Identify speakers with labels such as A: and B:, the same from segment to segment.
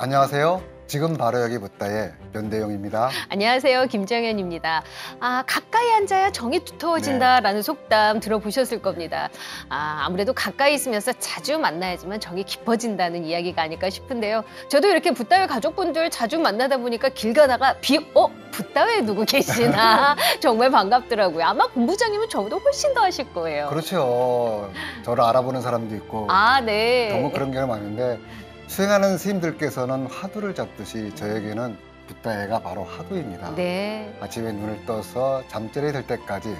A: 안녕하세요. 지금 바로 여기 묻다의 변대용입니다.
B: 안녕하세요. 김정현입니다. 아, 가까이 앉아야 정이 두터워진다라는 네. 속담 들어보셨을 겁니다. 아, 아무래도 가까이 있으면서 자주 만나야지만 정이 깊어진다는 이야기가 아닐까 싶은데요. 저도 이렇게 붓다회 가족분들 자주 만나다 보니까 길 가다가 비, 어? 붓다에 누구 계시나? 정말 반갑더라고요. 아마 본부장님은 저보다 훨씬 더 하실 거예요.
A: 그렇죠. 저를 알아보는 사람도 있고. 아,
B: 네. 너무 그런
A: 경우 많은데 수행하는 스님들께서는 화두를 잡듯이 저에게는 붓다해가 바로 화두입니다.
B: 네.
A: 아침에 눈을 떠서 잠자리에 들 때까지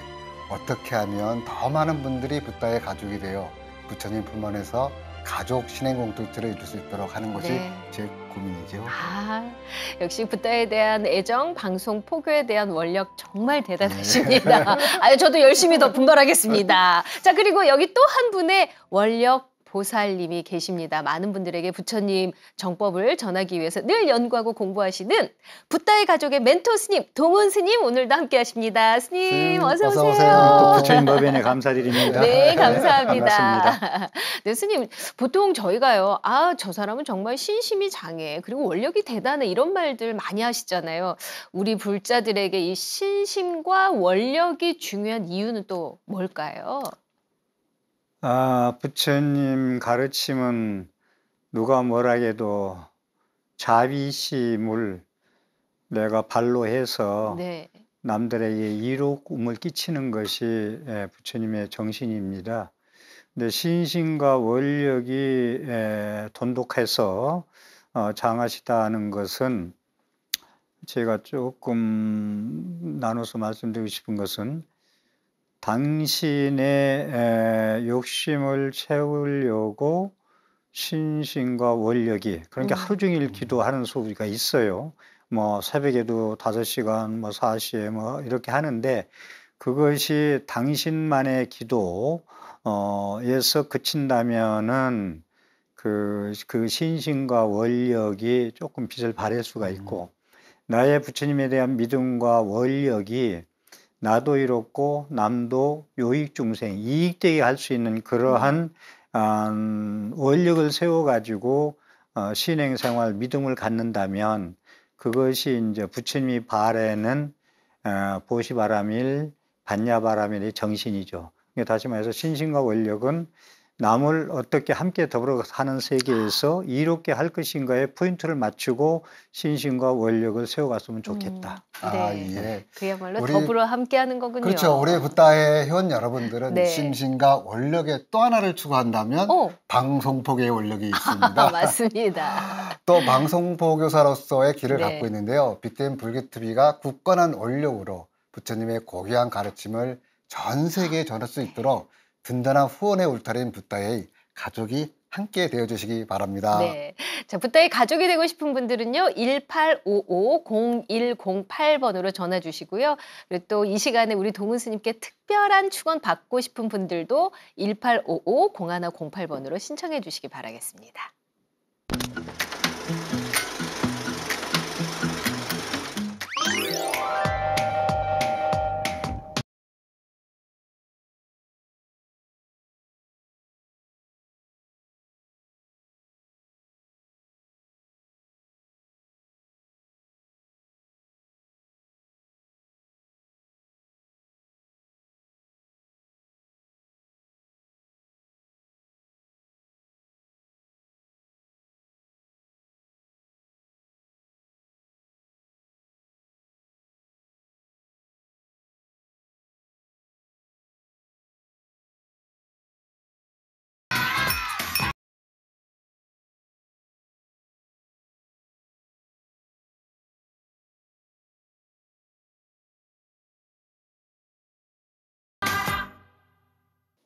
A: 어떻게 하면 더 많은 분들이 붓다의 가족이 되어 부처님 뿐만 에서 가족 신행 공동체를 이룰 수 있도록 하는 것이 네. 제 고민이죠.
B: 아, 역시 부다에 대한 애정, 방송 포교에 대한 원력 정말 대단하십니다. 네. 아유, 저도 열심히 더 분발하겠습니다. 자, 그리고 여기 또 한 분의 원력 보살님이 계십니다. 많은 분들에게 부처님 정법을 전하기 위해서 늘 연구하고 공부하시는 부다의 가족의 멘토 스님 동훈 스님 오늘도 함께하십니다. 스님, 스 어서, 어서 오세요. 오세요. 부처님 법연에
C: 감사드립니다. 네, 네 감사합니다.
B: 네, 스님 보통 저희가요 아 저 사람은 정말 신심이 장해 그리고 원력이 대단해 이런 말들 많이 하시잖아요. 우리 불자들에게 이 신심과 원력이 중요한 이유는 또 뭘까요?
C: 아, 부처님 가르침은 누가 뭐라 해도 자비심을 내가 발로 해서 네. 남들에게 이로움을 끼치는 것이 예, 부처님의 정신입니다. 근데 신심과 원력이 예, 돈독해서 어, 장하시다는 것은 제가 조금 나눠서 말씀드리고 싶은 것은 당신의 욕심을 채우려고 신신과 원력이 그런 게 음. 하루 종일 기도하는 소리가 있어요. 뭐 새벽에도 다섯 시간 뭐 사시에뭐 이렇게 하는데 그것이 당신만의 기도 어, 에서 그친다면은 그, 그 신신과 원력이 조금 빛을 발할 수가 음. 있고, 음. 나의 부처님에 대한 믿음과 원력이 나도 이롭고 남도 요익 중생 이익되게 할 수 있는 그러한 아, 음, 원력을 세워 가지고 어, 신행 생활 믿음을 갖는다면 그것이 이제 부처님이 바라는 어, 보시바람일 반야바람일의 정신이죠. 다시 말해서 신심과 원력은 남을 어떻게 함께 더불어 사는 세계에서 아. 이롭게 할 것인가에 포인트를 맞추고 신심과 원력을 세워갔으면 좋겠다. 음, 네. 아, 예.
B: 그야말로 우리, 더불어 함께하는 거군요. 그렇죠.
C: 우리 굿다의 회원 여러분들은
A: 네. 심신과 원력의 또 하나를 추구한다면 오. 방송포교의 원력이 있습니다.
B: 맞습니다. 또
A: 방송포교사로서의 길을 네. 갖고 있는데요. 빅댐 불교TV가 굳건한 원력으로 부처님의 고귀한 가르침을 전 세계에 전할 수 있도록 든든한 후원의 울타리인 붓다의 가족이 함께 되어주시기 바랍니다. 네.
B: 자, 부다의 가족이 되고 싶은 분들은요, 1855-0108번으로 전화 주시고요. 그리고 또 이 시간에 우리 동은 스님께 특별한 축원 받고 싶은 분들도 1855-0108번으로 신청해 주시기 바라겠습니다.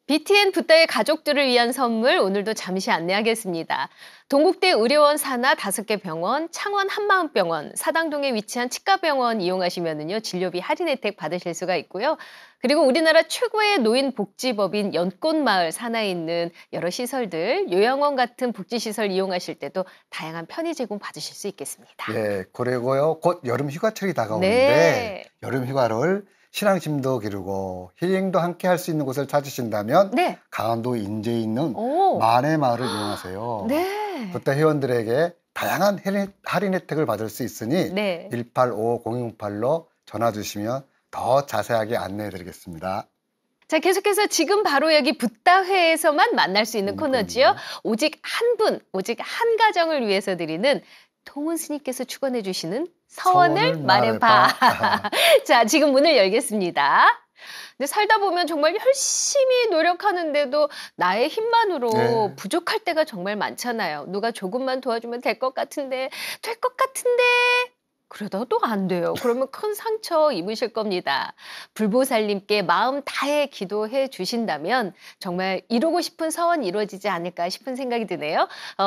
B: BTN 부다의 가족들을 위한 선물 오늘도 잠시 안내하겠습니다. 동국대 의료원 산하 5개 병원, 창원 한마음병원, 사당동에 위치한 치과병원 이용하시면요 진료비 할인 혜택 받으실 수가 있고요. 그리고 우리나라 최고의 노인 복지법인 연꽃마을 산하에 있는 여러 시설들, 요양원 같은 복지 시설 이용하실 때도 다양한 편의 제공 받으실 수 있겠습니다.
A: 네, 그리고요 곧 여름 휴가철이 다가오는데 네. 여름 휴가를 신앙심도 기르고 힐링도 함께 할 수 있는 곳을 찾으신다면 네. 강원도 인제 있는 만의 마을을 이용하세요. 네. 그때 회원들에게 다양한 할인 혜택을 받을 수 있으니 네. 185-068로 전화 주시면 더 자세하게 안내해 드리겠습니다.
B: 자, 계속해서 지금 바로 여기 붓다회에서만 만날 수 있는 코너지요. 오직 한 분, 오직 한 가정을 위해서 드리는 동은 스님께서 추천해 주시는 서원을 말해봐. 자, 지금 문을 열겠습니다. 근데 살다 보면 정말 열심히 노력하는데도 나의 힘만으로 네. 부족할 때가 정말 많잖아요. 누가 조금만 도와주면 될 것 같은데, 될 것 같은데 그러다또안 돼요. 그러면 큰 상처 입으실 겁니다. 불보살님께 마음 다해 기도해 주신다면 정말 이루고 싶은 서원 이루어지지 않을까 싶은 생각이 드네요. 어,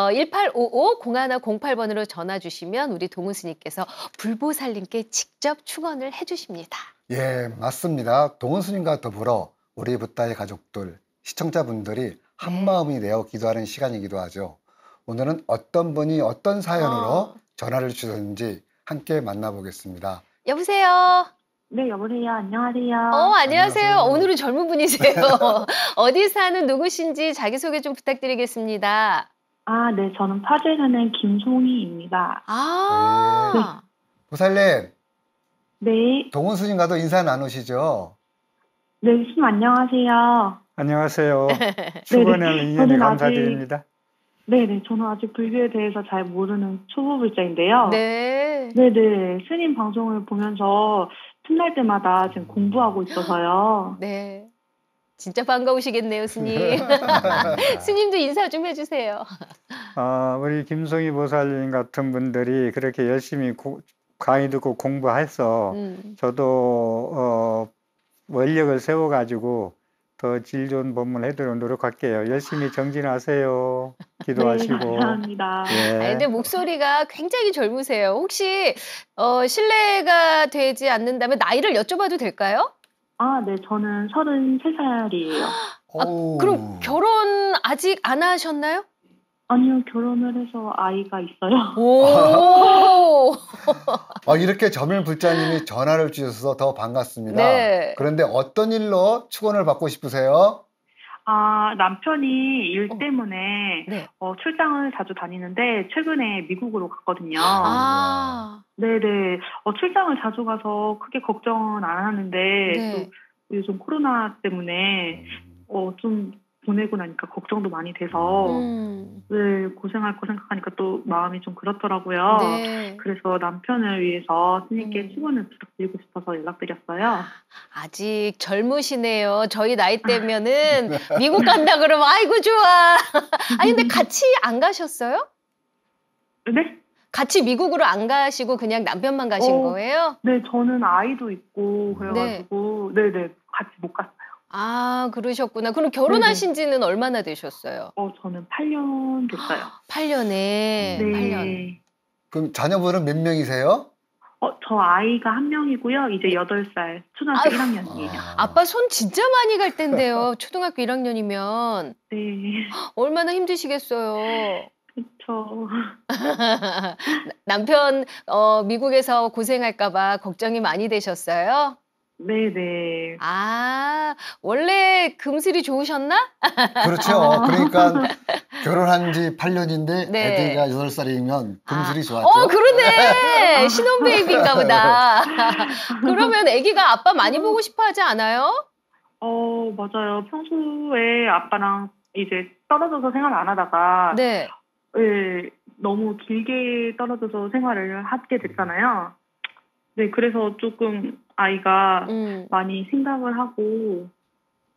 B: 1855-0108번으로 전화 주시면 우리 동은스님께서 불보살님께 직접 축원을 해 주십니다.
A: 예, 맞습니다. 동은스님과 더불어 우리 부다의 가족들, 시청자분들이 한마음이 네. 되어 기도하는 시간이기도 하죠. 오늘은 어떤 분이 어떤 사연으로 아... 전화를 주든지 함께 만나보겠습니다.
B: 여보세요. 네, 여보세요. 안녕하세요. 어, 안녕하세요. 안녕하세요. 오늘은 젊은 분이세요. 어디 사는 누구신지 자기소개 좀 부탁드리겠습니다. 아, 네. 저는 파주에 사는 김송희입니다. 아.
A: 네. 보살님. 네. 동원 수님가도 인사 나누시죠?
D: 네, 스님 안녕하세요.
C: 안녕하세요. 수건의 고 네, 네. 인연이 감사드립니다.
D: 네네, 저는 아직 불교에 대해서 잘 모르는 초보불자인데요. 네. 네네, 스님 방송을 보면서 틈날 때마다 지금 공부하고 있어서요. 네. 진짜
B: 반가우시겠네요, 스님. 스님도 인사 좀 해주세요.
C: 아, 우리 김성희 보살님 같은 분들이 그렇게 열심히 고, 강의 듣고 공부해서 음. 저도 어, 원력을 세워가지고 더질 좋은 법문 해드리도록 노력할게요. 열심히 정진하세요. 기도하시고. 네, 감사합니다.
B: 예. 아 근데 목소리가 굉장히 젊으세요. 혹시 어, 실례가 되지 않는다면 나이를 여쭤봐도 될까요? 아, 네, 저는 33살이에요. 아, 그럼 결혼 아직 안 하셨나요? 아니요, 결혼을 해서 아이가 있어요.
A: 오! 어, 이렇게 점일불자님이 전화를 주셔서 더 반갑습니다. 네. 그런데 어떤 일로 축원을 받고 싶으세요?
D: 아, 남편이 일 어. 때문에 어. 네. 어, 출장을 자주 다니는데 최근에 미국으로 갔거든요. 아. 아. 네네. 어, 출장을 자주 가서 크게 걱정은 안 하는데 네. 또 요즘 코로나 때문에 음. 어, 좀 보내고 나니까 걱정도 많이 돼서
E: 음.
D: 네, 고생할 거 생각하니까 또 마음이 좀 그렇더라고요. 네. 그래서 남편을 위해서 스님께 음. 추원을
B: 부탁드리고 싶어서
D: 연락드렸어요.
B: 아직 젊으시네요. 저희 나이 아. 때면은 미국 간다 그러면 아이고 좋아. 아니 근데 음. 같이 안 가셨어요? 네? 같이 미국으로 안 가시고 그냥 남편만 가신 어, 거예요? 네,
D: 저는 아이도 있고 그래가지고 네, 네, 같이 못
B: 갔어요. 아, 그러셨구나. 그럼 결혼하신 지는 얼마나 되셨어요? 어, 저는 8년 됐어요. 8년에, 아,
A: 네. 8년. 그럼 자녀분은 몇 명이세요? 어, 저 아이가 한 명이고요. 이제 8살, 초등학교 아유.
B: 1학년이에요. 아. 아빠 손 진짜 많이 갈 텐데요. 초등학교 1학년이면. 네. 얼마나 힘드시겠어요. 그렇죠. 남편, 어, 미국에서 고생할까봐 걱정이 많이 되셨어요? 네네. 아, 원래 금슬이 좋으셨나? 그렇죠. 그러니까
A: 결혼한 지 8년인데 네. 애기가 8살이면 아. 금슬이 아. 좋았죠. 어,
B: 그러네. 신혼 베이비인가 보다. 그러면 애기가 아빠 많이 보고 싶어 하지 않아요? 어, 맞아요. 평소에 아빠랑 이제 떨어져서 생활 안 하다가 네. 예,
D: 너무 길게 떨어져서 생활을 하게 됐잖아요. 네, 그래서 조금 아이가 음. 많이 생각을 하고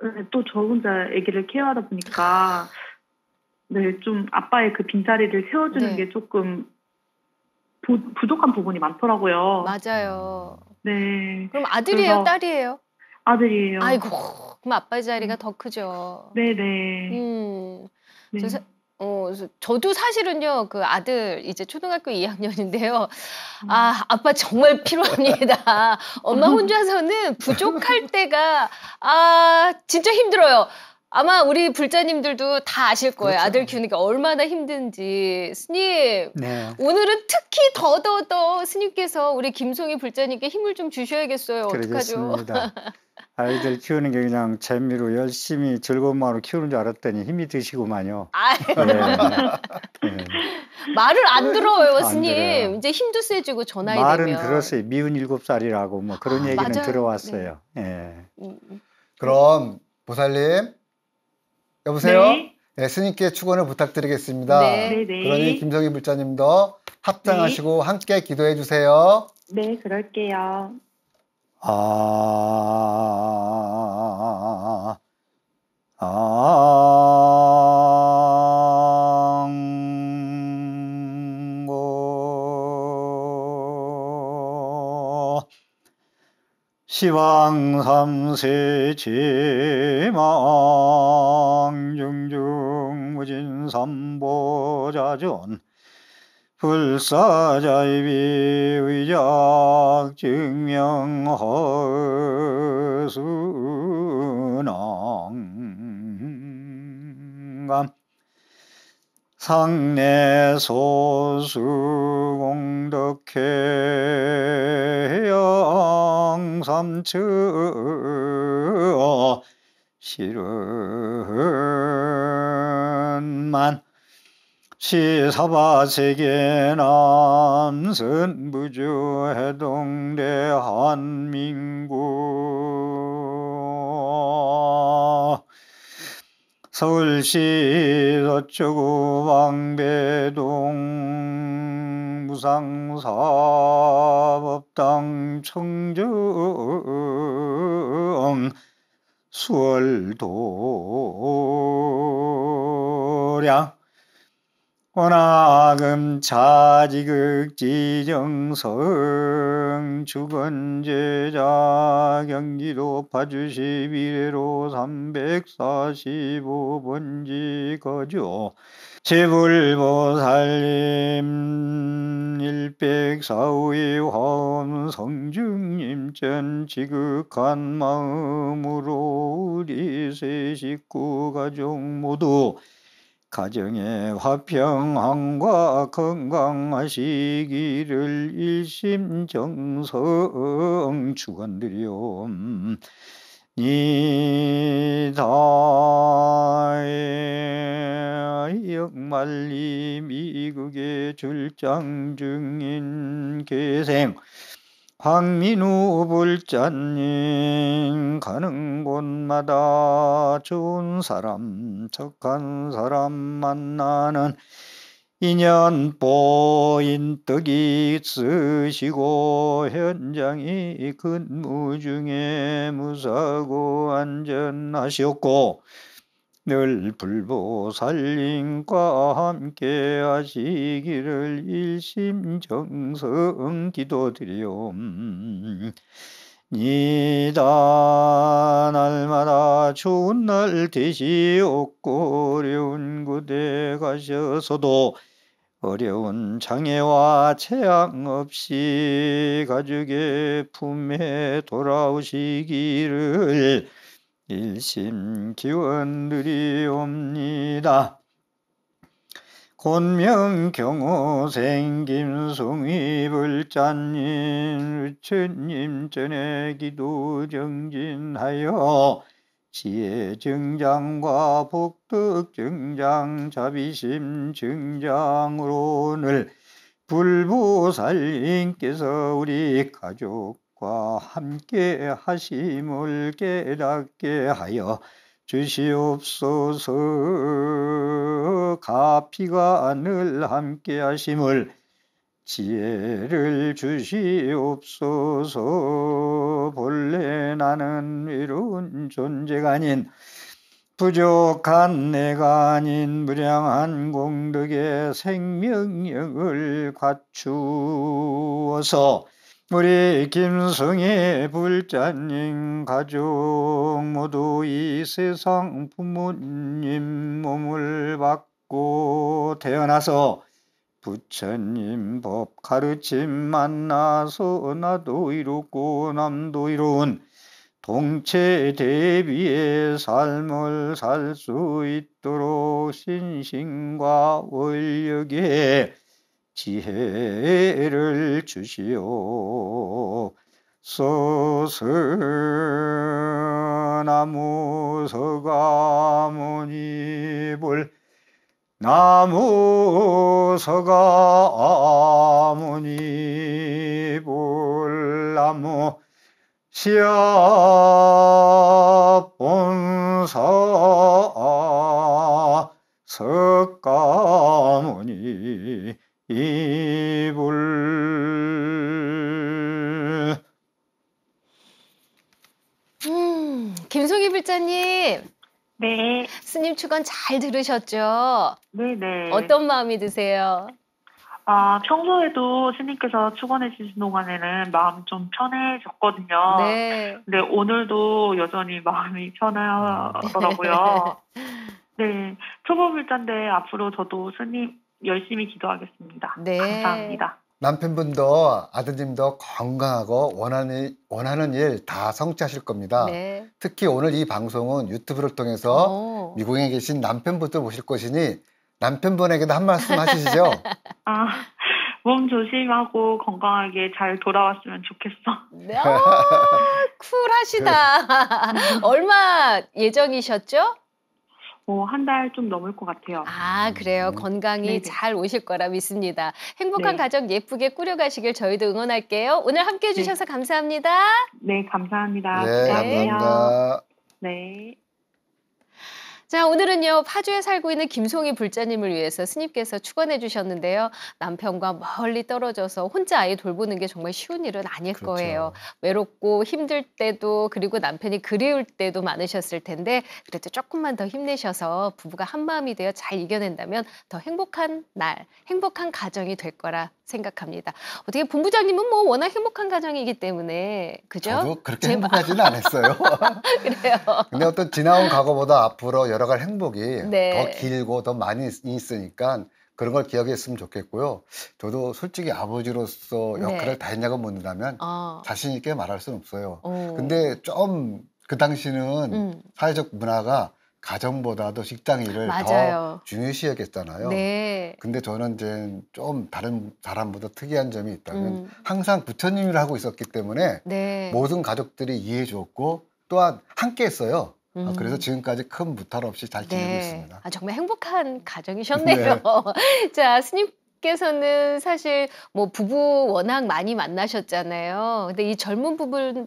D: 네, 또저 혼자 아기를 케어하다 보니까 네, 좀 아빠의 그 빈자리를 세워주는 네. 게 조금 부, 부족한 부분이 많더라고요.
B: 맞아요.
D: 네. 그럼 아들이에요, 딸이에요? 아들이에요. 아이고,
B: 그럼 아빠 의 자리가 음. 더 크죠. 네네. 음. 네. 어, 저도 사실은요, 그 아들 이제 초등학교 2학년인데요. 음. 아, 아빠 정말 필요합니다. 엄마 혼자서는 부족할 때가, 아, 진짜 힘들어요. 아마 우리 불자님들도 다 아실 거예요. 그렇죠. 아들 키우는 게 얼마나 힘든지. 스님, 네. 오늘은 특히 더더더 스님께서 우리 김송이 불자님께 힘을 좀 주셔야겠어요. 어떡하죠?
C: 아이들 키우는 게 그냥 재미로 열심히 즐거운 마음으로 키우는 줄 알았더니 힘이 드시고만요.
B: 네. 네. 말을 안 네. 들어요, 스님. 이제 힘도 세지고 전화이 말은 들었어요.
C: 미운 일곱 살이라고 뭐 그런 아, 얘기는 맞아요. 들어왔어요. 네. 네. 음, 음. 그럼 보살님
A: 여보세요. 네. 네, 스님께 축원을 부탁드리겠습니다. 네, 네. 그러니 김성희 불자님도 합장하시고 함께 기도해 주세요.
D: 네, 그럴게요.
C: 아, 아 앙고 시방삼세 지망 중중무진삼보자전 불사자입이 의작 증명허수낭감 상내 소수 공덕해 영삼처 어, 실은만 시사바세계 남선무주 해동대 한민국 서울시 서초구 왕배동 무상사법당 청정 수월도량 원하금 자지극지정성 주건제자 경기도 파주시 미래로 345번지 거주 제불보살님 일백사호의화음 성중님 전 지극한 마음으로 우리 세 식구 가족 모두 가정에 화평함과 건강하시기를 일심정성 축원드리옵니다 역말리 미국의 출장 중인 계생 황민우 불자님 가는 곳마다 좋은 사람 착한 사람 만나는 인연 보인떡이 있으시고 현장이 근무 중에 무사고 안전하셨고 늘 불보살님과 함께 하시기를 일심정성 기도드리옴 다 날마다 추운 날 되시옵고 어려운 구대 가셔서도 어려운 장애와 재앙 없이 가족의 품에 돌아오시기를 일심기원드리옵니다. 곤명경호 생김송이불자님 유님 전에 기도정진하여 지혜증장과 복덕증장 자비심증장으로 늘 불보살님께서 우리 가족 과 함께 하심을 깨닫게 하여 주시옵소서 가피가 늘 함께 하심을 지혜를 주시옵소서 본래 나는 이로 존재가 아닌 부족한 내가 아닌 무량한 공덕의 생명력을 갖추어서 우리 김승희 불자님 가족 모두 이 세상 부모님 몸을 받고 태어나서 부처님 법 가르침 만나서 나도 이루고 남도 이루운 동체 대비의 삶을 살 수 있도록 신심과 원력에 지혜를 주시오소서 나무 서가모니불 나무 서가모니불 나무 시합 본사 석가 이불
B: 음, 김송희
C: 불자님
B: 네. 스님 축원 잘 들으셨죠? 네네. 어떤 마음이 드세요?
D: 아, 평소에도 스님께서 축원해 주신 동안에는 마음 좀 편해졌거든요. 네. 근데 오늘도 여전히 마음이 편하더라고요. 네. 초보 불자인데 앞으로 저도 스님 열심히 기도하겠습니다.
B: 네. 감사합니다.
A: 남편분도 아드님도 건강하고 원하는, 원하는 일 다 성취하실 겁니다. 네. 특히 오늘 이 방송은 유튜브를 통해서 오. 어. 미국에 계신 남편분들 보실 것이니 남편분에게도 한 말씀 하시죠.
D: 아, 몸 조심하고 건강하게 잘 돌아왔으면 좋겠어.
B: 네, 아, 쿨하시다. 얼마 예정이셨죠? 어, 한달 좀 넘을 것 같아요. 아, 그래요. 음. 건강이 네네. 잘 오실 거라 믿습니다. 행복한 네. 가정 예쁘게 꾸려가시길 저희도 응원할게요. 오늘 함께 해주셔서 네. 감사합니다. 네, 감사합니다.
A: 네, 감사합니다.
B: 네. 자, 오늘은요, 파주에 살고 있는 김송희 불자님을 위해서 스님께서 추천해 주셨는데요. 남편과 멀리 떨어져서 혼자 아이 돌보는 게 정말 쉬운 일은 아닐 그렇죠. 거예요. 외롭고 힘들 때도, 그리고 남편이 그리울 때도 많으셨을 텐데, 그래도 조금만 더 힘내셔서 부부가 한 마음이 되어 잘 이겨낸다면 더 행복한 날, 행복한 가정이 될 거라 생각합니다. 어떻게 본부장님은 뭐 워낙 행복한 가정이기 때문에 그죠? 저도
A: 그렇게 제 행복하지는 않았어요. 그래요. 근데 어떤 지나온 과거보다 앞으로 여러갈 행복이 네. 더 길고 더 많이 있, 으니까 그런 걸 기억했으면 좋겠고요. 저도 솔직히 아버지로서 네. 역할을 네. 다 했냐고 묻는다면 아. 자신 있게 말할 수는 없어요. 오. 어. 근데 좀 그 당시는 음. 사회적 문화가 가정보다도 식당 일을 맞아요. 더 중요시 여겠잖아요
E: 네.
A: 근데 저는 이제 좀 다른 사람보다 특이한 점이 있다면 음. 항상 부처님을 하고 있었기 때문에 네. 모든 가족들이 이해해 주었고 또한 함께 했어요. 아, 음. 그래서 지금까지 큰 무탈 없이 잘 네. 지내고 네. 있습니다.
B: 아, 정말 행복한 가정이셨네요. 네. 자, 스님께서는 사실 뭐 부부 워낙 많이 만나셨잖아요. 근데 이 젊은 부부,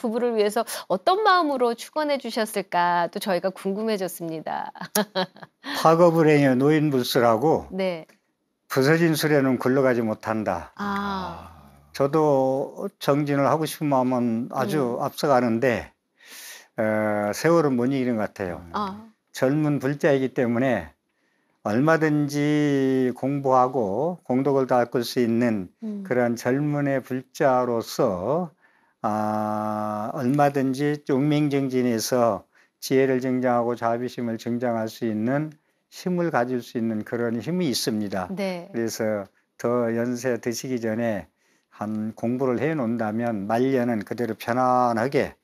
B: 부부를 위해서 어떤 마음으로 축원해 주셨을까 또 저희가 궁금해졌습니다.
C: 파업을 해요. 노인 불수라고. 네. 부서진 수레는 굴러가지 못한다.
E: 아. 아.
C: 저도 정진을 하고 싶은 마음은 아주 음. 앞서가는데 어, 세월은 못 이기는 것 같아요. 음. 아. 젊은 불자이기 때문에 얼마든지 공부하고 공덕을 닦을 수 있는 음. 그런 젊은의 불자로서 아, 얼마든지 운맹정진에서 지혜를 증장하고 자비심을 증장할 수 있는 힘을 가질 수 있는 그런 힘이 있습니다. 네. 그래서 더 연세 드시기 전에 한 공부를 해 놓는다면 말년은 그대로 편안하게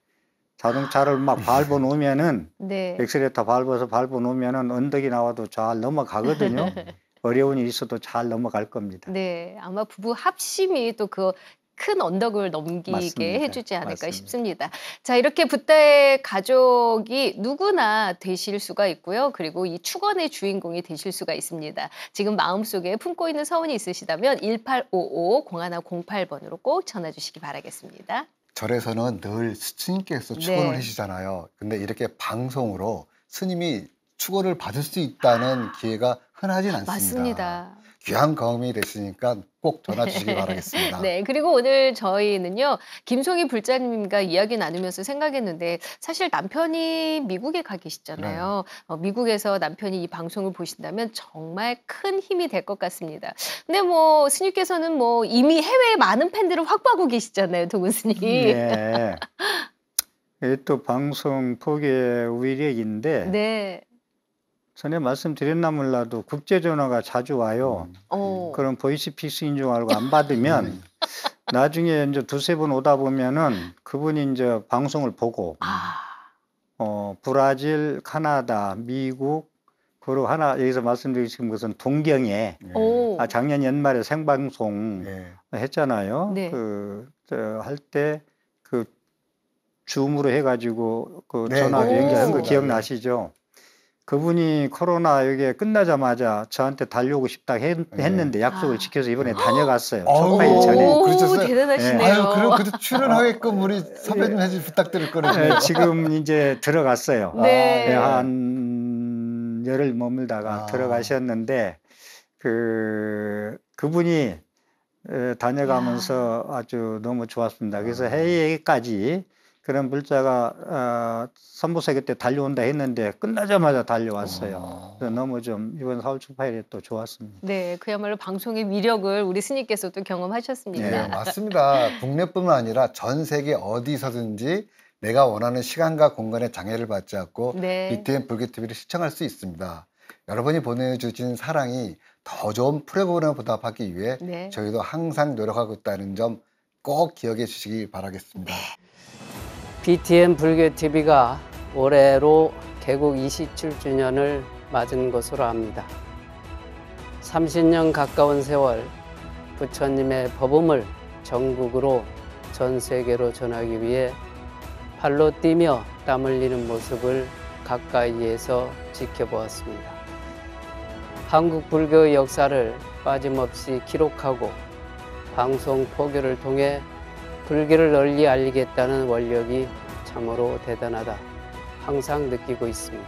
C: 자동차를 막 아. 밟아 놓으면은 네. 엑스레터 밟아서 밟아 놓으면은 언덕이 나와도 잘 넘어가거든요. 어려움이 있어도 잘 넘어갈 겁니다.
B: 네, 아마 부부 합심이 또 그 큰 언덕을 넘기게 맞습니다. 해주지 않을까 맞습니다. 싶습니다. 자, 이렇게 붓다의 가족이 누구나 되실 수가 있고요. 그리고 이 축원의 주인공이 되실 수가 있습니다. 지금 마음속에 품고 있는 서원이 있으시다면 1855 0108번으로 꼭 전화 주시기 바라겠습니다.
A: 절에서는 늘 스님께서 네. 축원을 네. 해주잖아요. 근데 이렇게 방송으로 스님이 축원을 받을 수 있다는 아, 기회가 흔하진 않습니다. 맞습니다. 귀한 경험이 됐으니까 꼭 전화 주시기 바라겠습니다.
B: 네, 그리고 오늘 저희는요 김송희 불자님과 이야기 나누면서 생각했는데 사실 남편이 미국에 가 계시잖아요. 네. 어, 미국에서 남편이 이 방송을 보신다면 정말 큰 힘이 될 것 같습니다. 근데 뭐 스님께서는 뭐 이미 해외에 많은 팬들을 확보하고 계시잖아요, 도군 스님. 네.
C: 또 방송 포기의 우리력인데 네. 전에 말씀드렸나 몰라도 국제 전화가 자주 와요. 음. 어. 그런 보이스피싱인 줄 알고 안 받으면 음. 나중에 이제 두세 번 오다 보면은 그분이 이제 방송을 보고 아. 어 브라질, 카나다, 미국 그리고 하나 여기서 말씀드리고 싶은 것은 동경에 예. 아, 작년 연말에 생방송 예. 했잖아요. 네. 그할때 그 줌으로 해가지고 그 네. 전화로 연결한 거 네. 기억나시죠? 그분이 코로나 여기에 끝나자마자 저한테 달려오고 싶다 했, 네. 는데 약속을 아. 지켜서 이번에 아. 다녀갔어요. 어. 첫파일 전에. 그러셨어요? 대단하시네요. 네. 아유, 그래도 출연하게끔 우리 선배님
A: 해주 부탁드릴 거네요. 네, 지금
C: 이제 들어갔어요. 네. 네한 열흘 머물다가 아. 들어가셨는데 그 그분이 다녀가면서 아주 너무 좋았습니다. 그래서 아. 해외까지 그런 물자가 어, 선보세계 때 달려온다 했는데 끝나자마자 달려왔어요. 어. 그래서 너무 좀 이번 4월 초파일이 또 좋았습니다.
B: 네, 그야말로 방송의 위력을 우리 스님께서도 경험하셨습니다. 네,
C: 맞습니다. 국내뿐만 아니라 전 세계
A: 어디서든지 내가 원하는 시간과 공간에 장애를 받지 않고 네. BTN 불교TV를 시청할 수 있습니다. 여러분이 보내주신 사랑이 더 좋은 프로그램을 보답하기 위해 네. 저희도 항상 노력하고 있다는 점 꼭 기억해 주시기 바라겠습니다. 네.
E: BTN 불교TV가 올해로 개국 27주년을 맞은 것으로 압니다. 30년 가까운 세월 부처님의 법음을 전국으로 전 세계로 전하기 위해 발로 뛰며 땀 흘리는 모습을 가까이에서 지켜보았습니다. 한국 불교의 역사를 빠짐없이 기록하고 방송 포교를 통해 불교를 널리 알리겠다는 원력이 참으로 대단하다 항상 느끼고 있습니다.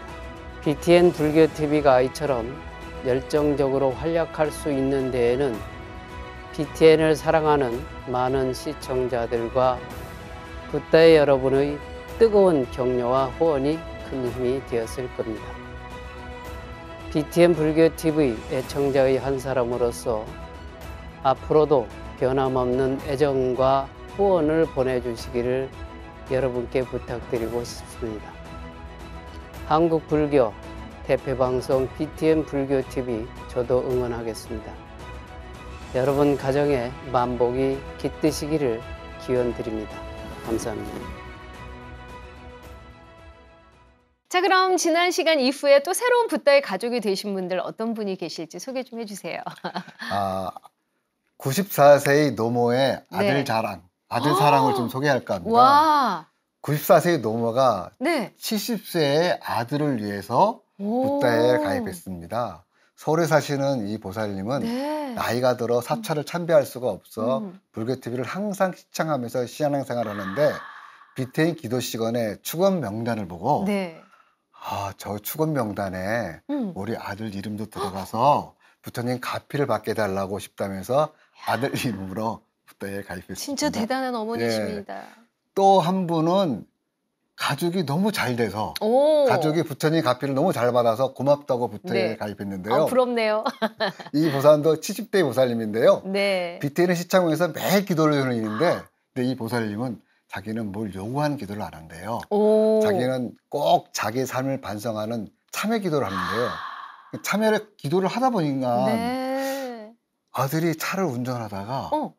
E: BTN 불교TV가 이처럼 열정적으로 활약할 수 있는 데에는 BTN을 사랑하는 많은 시청자들과 붓다의 여러분의 뜨거운 격려와 후원이 큰 힘이 되었을 겁니다. BTN 불교TV 애청자의 한 사람으로서 앞으로도 변함없는 애정과 후원을 보내주시기를 여러분께 부탁드리고 싶습니다. 한국 불교 대표 방송 BTN 불교 TV 저도 응원하겠습니다. 여러분 가정에 만복이 깃드시기를 기원드립니다. 감사합니다.
B: 자 그럼 지난 시간 이후에 또 새로운 부다의 가족이 되신 분들 어떤 분이 계실지 소개 좀 해주세요.
A: 아 94세의 노모의 아들 네. 자랑 받은 사랑을 좀 소개할까 합니다.
E: 와.
A: 94세 의 노모가 네. 70세의 아들을 위해서
E: 부따에
A: 가입했습니다. 서울에 사시는 이 보살님은 네. 나이가 들어 사찰을 참배할 수가 없어 음. 불교TV를 항상 시청하면서 시 신앙생활을 하는데 비테인 기도 시간에 추건 명단을 보고 네. 아, 저 추건 명단에 음. 우리 아들 이름도 들어가서 부처님 가피를 받게 달라고 싶다면서 아들 이름으로 1대에 가입했습니다. 진짜
B: 대단한 어머니십니다. 예.
A: 또한 분은 가족이 너무 잘 돼서
B: 오. 가족이
A: 부처님 가피를 너무 잘 받아서 고맙다고 부처에 네. 가입했는데요. 아,
B: 부럽네요.
A: 이 보살도 70대 보살님인데요. 네. 비테는 시창공에서 매일 기도를 하는 일인데 근데 이 보살님은 자기는 뭘 요구한 기도를 안 한대요.
E: 오. 자기는
A: 꼭 자기 삶을 반성하는 참회 기도를 하는데요. 참회를 기도를 하다 보니까
E: 네.
A: 아들이 차를 운전하다가 어.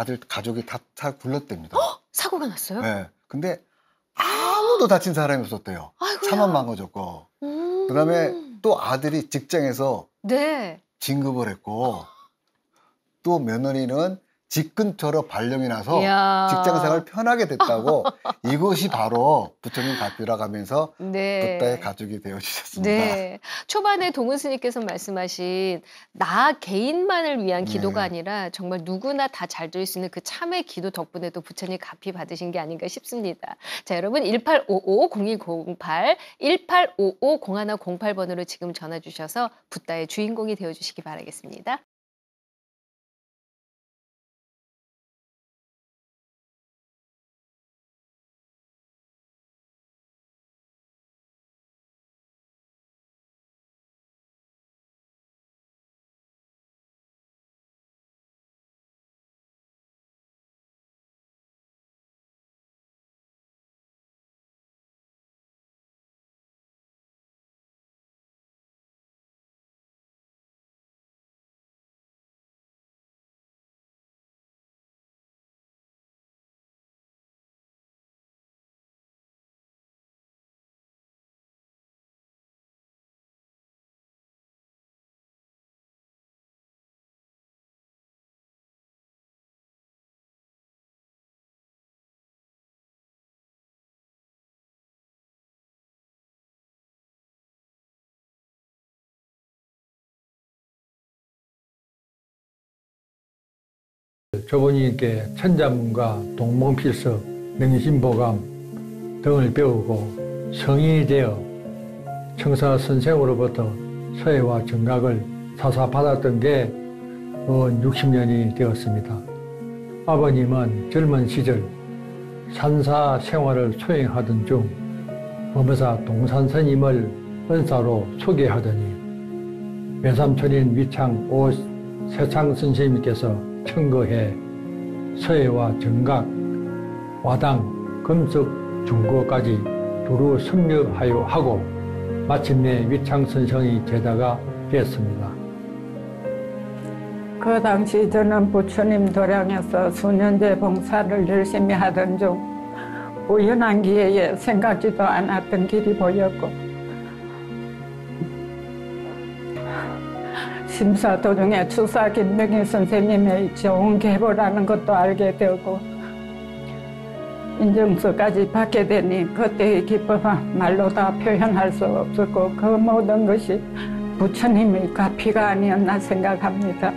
A: 아들 가족이 다, 다 굴렀답니다. 헉! 사고가 났어요? 네. 근데 아무도 다친 사람이 없었대요. 아이고야. 차만 망가졌고. 음. 그다음에 또 아들이 직장에서 네. 진급을 했고 또 며느리는 집 근처로 발령이 나서 이야. 직장생활 편하게 됐다고 이것이 바로 부처님 가피라고 하면서
E: 네. 부다의
A: 가족이 되어주셨습니다.
B: 네. 초반에 동은 스님께서 말씀하신 나 개인만을 위한 네. 기도가 네. 아니라 정말 누구나 다잘될수 있는 그 참의 기도 덕분에 도 부처님 가피 받으신 게 아닌가 싶습니다. 자 여러분 1855-0108 1855-0108번으로 지금 전화 주셔서 부다의 주인공이 되어주시기 바라겠습니다.
E: 조보니께 천자문과 동몽필석,
F: 명신보감 등을 배우고 성인이 되어 청사 선생으로부터 서예와 정각을 사사받았던 게 60년이 어, 되었습니다. 아버님은 젊은 시절 산사 생활을 수행하던 중 법무사 동산스님을 은사로 소개하더니 외삼촌인 위창 오 세창 선생님께서 청거회, 서해와 정각, 와당, 금석, 중거까지 두루 승렵하여 하고 마침내 위창선성이 되다가 됐습니다.
D: 그 당시 저는 부처님 도량에서 수년제 봉사를 열심히 하던 중 우연한 기회에 생각지도 않았던 길이 보였고 심사 도중에 주사 김명희 선생님의 좋은 계보라는 것도 알게 되고 인정서까지 받게 되니 그때의 기쁨은 말로 다 표현할 수 없었고 그 모든 것이 부처님의 가피가 아니었나 생각합니다.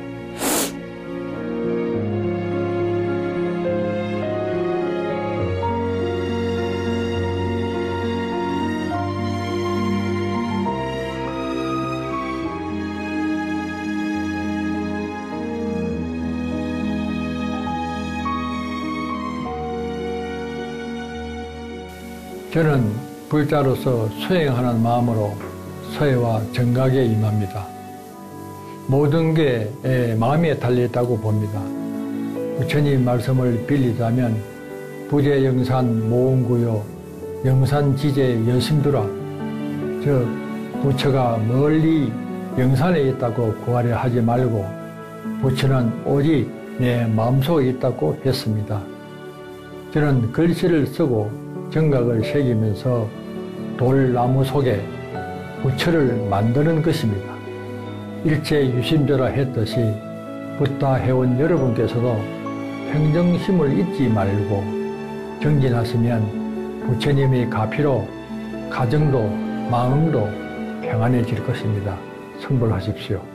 F: 저는 불자로서 수행하는 마음으로 서해와 정각에 임합니다. 모든 게 마음에 달려있다고 봅니다. 부처님 말씀을 빌리자면 부재 영산 모음구요 영산 지재 여심두라 즉 부처가 멀리 영산에 있다고 구하려 하지 말고 부처는 오직 내 마음속에 있다고 했습니다. 저는 글씨를 쓰고 정각을 새기면서 돌나무 속에 부처를 만드는 것입니다. 일제 유심조라 했듯이 부타 회원 여러분께서도 평정심을 잊지 말고 정진하시면 부처님의 가피로 가정도 마음도 평안해질 것입니다. 성불하십시오.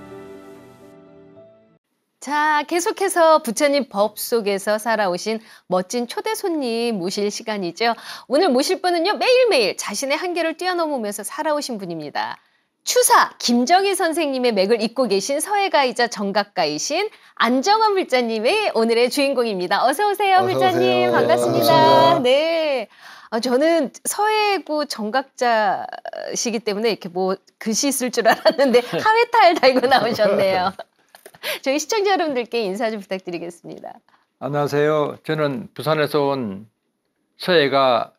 B: 자, 계속해서 부처님 법 속에서 살아오신 멋진 초대 손님 모실 시간이죠. 오늘 모실 분은요, 매일매일 자신의 한계를 뛰어넘으면서 살아오신 분입니다. 추사 김정희 선생님의 맥을 잇고 계신 서예가이자 정각가이신 안정환 불자님의 오늘의 주인공입니다. 어서 오세요, 불자님. 네, 반갑습니다. 반갑습니다. 네. 아, 저는 서해구 정각자시기 때문에 이렇게 뭐 글씨 쓸줄 알았는데 하회탈 달고 나오셨네요. 저희 시청자 여러분들께 인사 좀 부탁드리겠습니다.
F: 안녕하세요. 저는 부산에서 온 서예가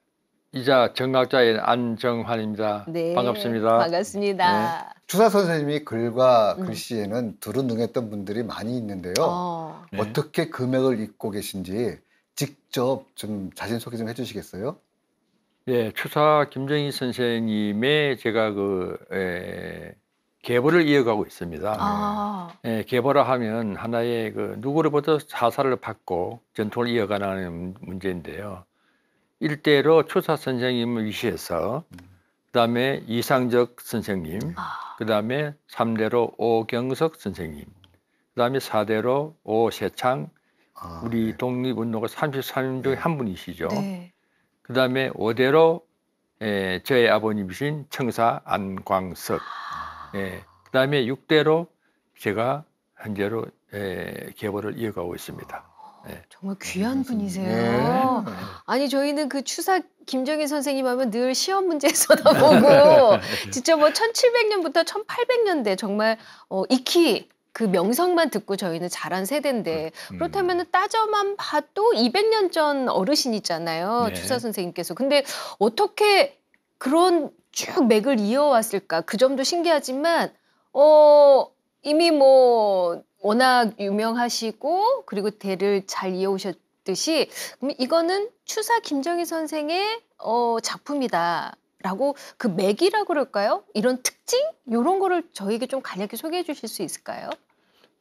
F: 이자 정각자인 안정환입니다.
A: 네, 반갑습니다.
B: 반갑습니다.
A: 네. 주사 선생님이 글과 음. 글씨에는 두루능했던 분들이 많이 있는데요. 어. 네. 떻게 금액을 잊고 계신지 직접 좀 자신 소개 좀
F: 해주시겠어요? 예, 네, 추사 김정희 선생님의 제가 그 에, 계보를 이어가고 있습니다.
E: 아.
F: 예, 계보라 하면 하나의 그 누구로부터 사사를 받고 전통을 이어가는 문제인데요. 일대로 초사 선생님을 위시해서 그다음에 이상적 선생님, 아. 그다음에 삼대로 오경석 선생님, 그다음에 사대로 오세창 아, 우리 예. 네. 독립운동가 33인 중에 한 분이시죠. 네. 그다음에 오대로 에, 예, 저의 아버님이신 청사 안광석. 아. 예, 그다음에 6대로 제가 현재로 예, 개발을 이어가고 있습니다. 네.
B: 정말 귀한 음, 분이세요. 네. 아니 저희는 그 추사 김정인 선생님 하면 늘 시험 문제에서나 보고 진짜 뭐 1700년부터 1800년대 정말 어, 익히 그 명성만 듣고 저희는 자란 세대인데 음. 그렇다면 따져만 봐도 200년 전 어르신이잖아요. 네. 추사 선생님께서. 근데 어떻게 그런 쭉 맥을 이어왔을까 그 점도 신기하지만 어 이미 뭐 워낙 유명하시고 그리고 대를 잘 이어오셨듯이 그럼 이거는 추사 김정희 선생의 어 작품이다. 라고 그 맥이라 고 그럴까요? 이런 특징 이런 거를 저에게 좀 간략히 소개해 주실 수 있을까요?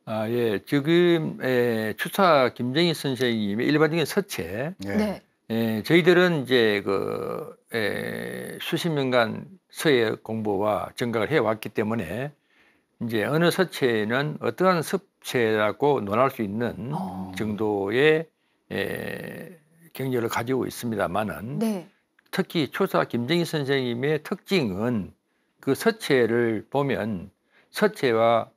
F: 아, 예. 지금 에, 추사 김정희 선생님의 일반적인 서체 네. 네. 예, 저희들은 이제 그 예, 수십 년간 서예 공부와 전각을 해왔기 때문에 이제 어느 서체는 어떠한 습체라고 논할 수 있는 오. 어. 정도의 예, 경력을 가지고 있습니다만은 네. 특히 초사 김정희 선생님의 특징은 그 서체를 보면 서체와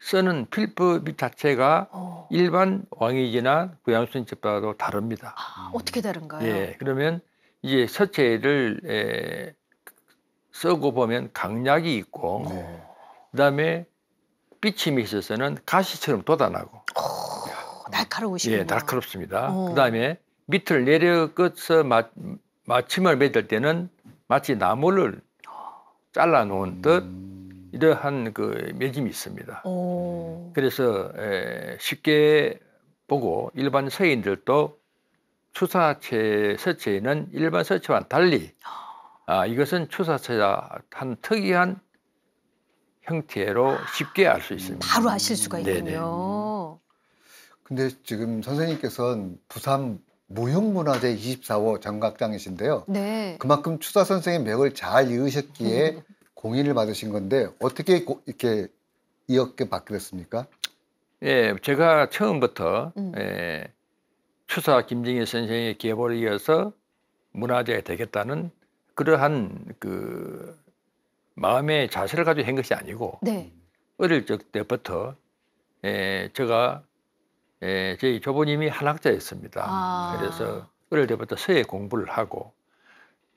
F: 쓰는 필법이 자체가 어. 일반 왕이지나 구양순집과도 다릅니다.
B: 아, 어떻게 다른가요? 예,
F: 그러면 이제 서체를 에, 쓰고 보면 강약이 있고 네. 그다음에 삐침이 있어서는 가시처럼 돋아나고 오,
E: 어,
F: 날카로우시군요. 예, 날카롭습니다. 어. 그다음에 밑을 내려서 마침을 맺을 때는 마치 나무를 아. 잘라놓은 듯 음. 이러한 그매김이 있습니다. 오. 그래서 에, 쉽게 보고 일반 서인들도 추사체 서체는 일반 서체와 달리 아, 이것은 추사체가 한 특이한 형태로 쉽게 알 수 있습니다. 바로 아실 수가 음. 있군요.
E: 네네.
A: 근데 지금 선생님께서는 부산 무형문화재 24호 정각장이신데요 네. 그만큼 추사 선생의 맥을 잘 이으셨기에 공인을 받으신 건데 어떻게 고, 이렇게 이렇게 받게 됐습니까?
F: 예, 제가 처음부터 음. 예, 추사 김정일 선생의 계보를 이어서 문화재가 되겠다는 그러한 그 마음의 자세를 가지고 한 것이 아니고 네. 어릴 적 때부터 예, 제가 예, 저희 조부님이 한학자였습니다. 아. 그래서 어릴 때부터 서예 공부를 하고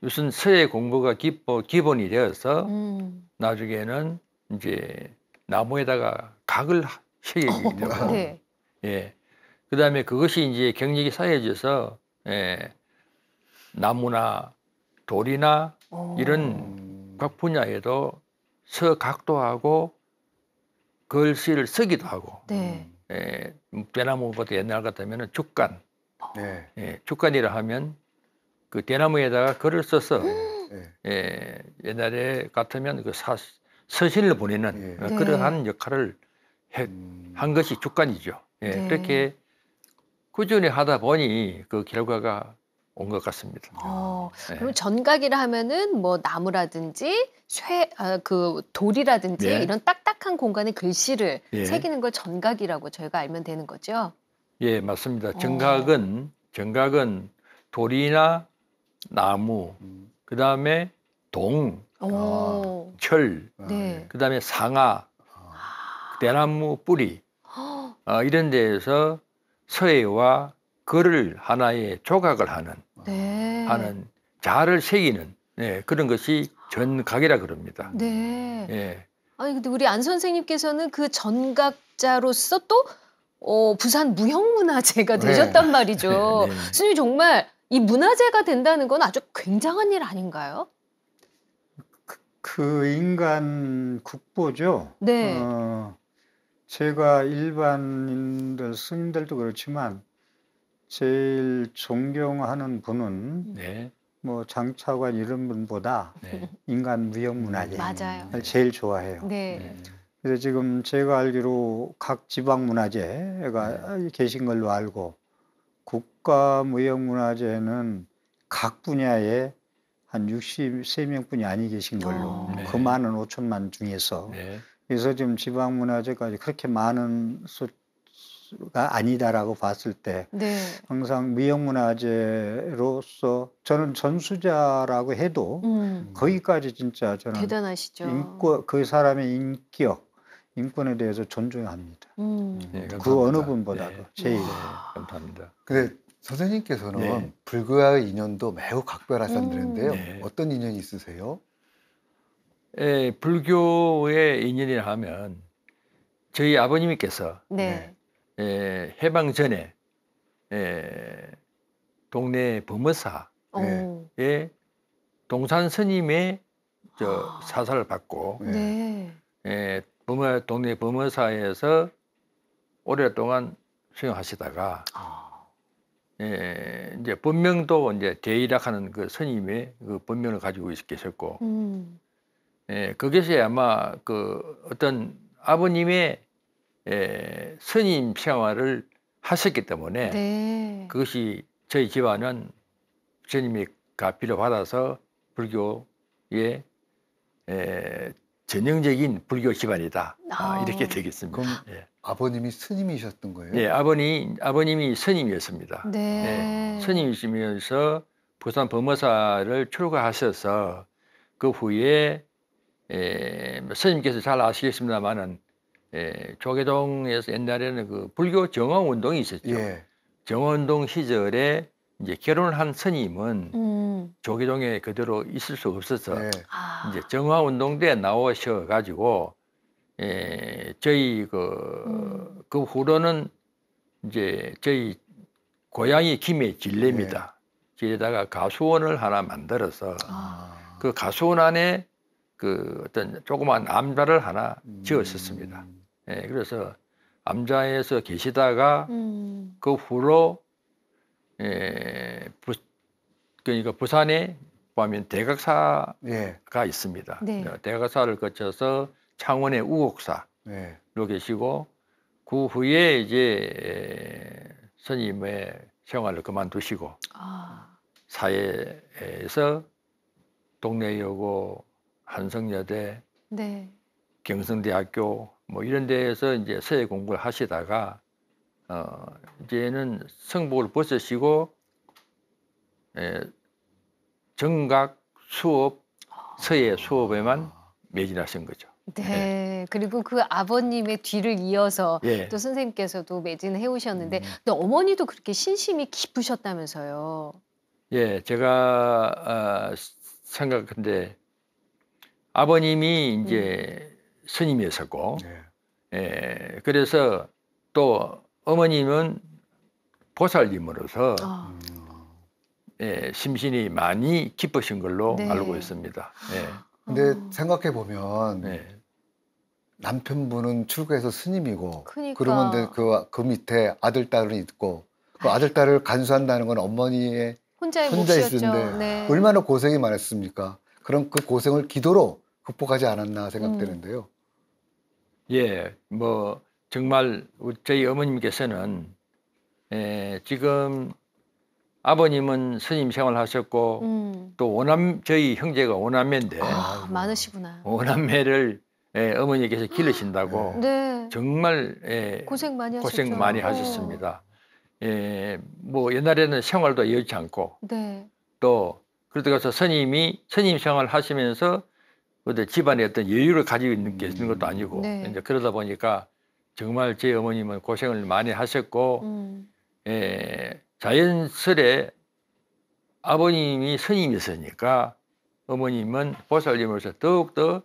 F: 무슨 서예 공부가 기본, 기본이 되어서
E: 음.
F: 나중에는 이제 나무에다가 각을 새기게 어, 되고 네. 예. 그다음에 그것이 이제 경력이 쌓여져서 예. 나무나 돌이나 오. 어. 이런 각 분야에도 서각도 하고 글씨를 쓰기도 하고 네. 예. 대나무보다 뭐, 옛날 같으면 은 죽간 네. 예. 죽간이라 하면 그 대나무에다가 글을 써서 음. 예, 옛날에 같으면 그 사, 서신을 보내는 예. 네. 그러한 역할을 해, 음. 한 것이 주관이죠. 예, 네. 그렇게 꾸준히 하다 보니 그 결과가 온 것 같습니다. 아. 어, 네. 그럼
B: 전각이라 하면은 뭐 나무라든지 쇠, 아, 그 돌이라든지 네. 이런 딱딱한 공간에 글씨를 네. 새기는 걸 전각이라고 저희가 알면 되는 거죠.
F: 예, 맞습니다. 어. 전각은 전각은 돌이나 나무, 그 다음에 동,
E: 오. 철, 네.
F: 그 다음에 상아, 대나무 뿌리, 어, 이런 데에서 서예와 글을 하나의 조각을 하는, 네. 하는 자아를 새기는 네, 그런 것이 전각이라 그럽니다. 네. 예.
B: 아니 근데 우리 안 선생님께서는 그 전각자로서 또 어, 부산 무형문화재가 네. 되셨단 말이죠. 네. 스님 네. 정말 이 문화재가 된다는 건 아주 굉장한 일 아닌가요?
C: 그, 그 인간 국보죠. 네. 어, 제가 일반인들 스님들도 그렇지만 제일 존경하는 분은 네. 뭐 장차관 이런 분보다 네. 인간 무형문화재 음, 제일 좋아해요. 네. 네. 그래서 지금 제가 알기로 각 지방 문화재가 네. 계신 걸로 알고 국가 무형문화재는 각 분야에 한 63명 분이 아니 계신 걸로 아, 네. 그 많은 5천만 중에서 네. 그래서 지금 지방문화재까지 그렇게 많은 수가 아니다라고 봤을 때 네. 항상 무형문화재로서 저는 전수자라고 해도 음. 거기까지 진짜 저는
B: 대단하시죠.
C: 인권 그 사람의 인격 인권에 대해서 존중합니다.
F: 음. 네, 그 어느
C: 분보다도 네. 제일 네, 감사합니다. 근데 선생님께서는 네. 불교와의 인연도 매우
F: 각별하셨는데요. 음. 네. 어떤 인연이 있으세요? 예, 불교의 인연이라 하면 저희 아버님께서 네. 예, 해방 전에 예, 동네
E: 범어사에
F: 동산 스님의 저 아. 사사를 받고
E: 네.
F: 예, 동네 범어사에서 오랫동안 수행하시다가 아. 예, 이제 본명도 이제 대일락하는그선임의그 본명을 가지고 계셨고, 음. 예, 거기서 아마 그 어떤 아버님의 예, 선임 생활을 하셨기 때문에
E: 네.
F: 그것이 저희 집안은 스님이 가피를 받아서 불교의 예, 전형적인 불교 집안이다.
A: 아,
E: 아. 이렇게
F: 되겠습니다. 그럼 예. 아버님이 스님이셨던 거예요? 네, 예, 아버님 아버님이 스님이었습니다.
E: 네. 네
F: 스님이시면서 부산 법무사를 출가하셔서 그 후에 에, 예, 스님께서 잘 아시겠습니다만은 에, 예, 조계동에서 옛날에는 그 불교 정화 운동이 있었죠. 예. 정화 운동 시절에 이제 결혼을 한 스님은
E: 음.
F: 조계동에 그대로 있을 수 없어서 예. 이제 정화 운동 때 나오셔 가지고 에, 예, 저희 그, 음. 그 후로는 이제 저희 고향이 김해 진례입니다. 네. 진다가 가수원을 하나 만들어서 아. 그 가수원 안에 그 어떤 조그만 암자를 하나 음. 지었었습니다. 예, 그래서 암자에서 계시다가 음. 그 후로 예, 부, 그러니까 부산에 보면 대각사가 예. 네. 있습니다. 네. 대각사를 거쳐서 창원의 우곡사로 네. 계시고 그 후에 이제 선임의 생활을 그만두시고
E: 아.
F: 사회에서 동네여고 한성여대 네. 경성대학교 뭐 이런 데에서 이제 서예 공부를 하시다가 어 이제는 성복을 벗으시고 에, 예, 정각 수업 서예 아. 수업에만 매진하신 거죠.
B: 네. 네. 그리고 그 아버님의 뒤를 이어서 예. 또 선생님께서도 매진 해오셨는데, 음. 근 어머니도 그렇게 신심이 깊으셨다면서요.
F: 예, 제가 어, 아, 생각한데 아버님이 이제 음. 스님이었었고, 예. 네. 예, 그래서 또 어머님은 보살님으로서 아. 예, 심신이 많이 깊으신 걸로 네. 알고 있습니다. 예.
A: 근데 아. 어. 생각해 보면 네. 남편분은 출가해서 스님이고 그러니까. 그러면 그, 그 밑에 아들 딸은 있고 그 아들 딸을 간수한다는 건 어머니의
B: 혼자 몫이었 있는데 네.
A: 얼마나 고생이 많았습니까? 그럼 그 고생을 기도로 극복하지 않았나 생각되는데요. 음.
F: 예, 뭐 정말 저희 어머님께서는 에, 예, 지금 아버님은 스님 생활하셨고 음. 또 오남 저희 형제가 오남매인데 아,
B: 많으시구나.
F: 오남매를 예, 어머니께서 기르신다고 네. 네. 정말 예,
B: 고생 많이 하셨죠. 많이 어. 하셨습니다.
F: 예, 뭐 옛날에는 생활도 여지 않고 네. 또 그러다 가서 스님이 스님 생활 하시면서 어떤 집안에 어떤 여유를 가지고 있는 게 있는 것도 아니고 음. 네. 이제 그러다 보니까 정말 제 어머님은 고생을 많이 하셨고 음. 예, 자연스레 아버님이 스님이었으니까 어머님은 보살님으로서 더욱더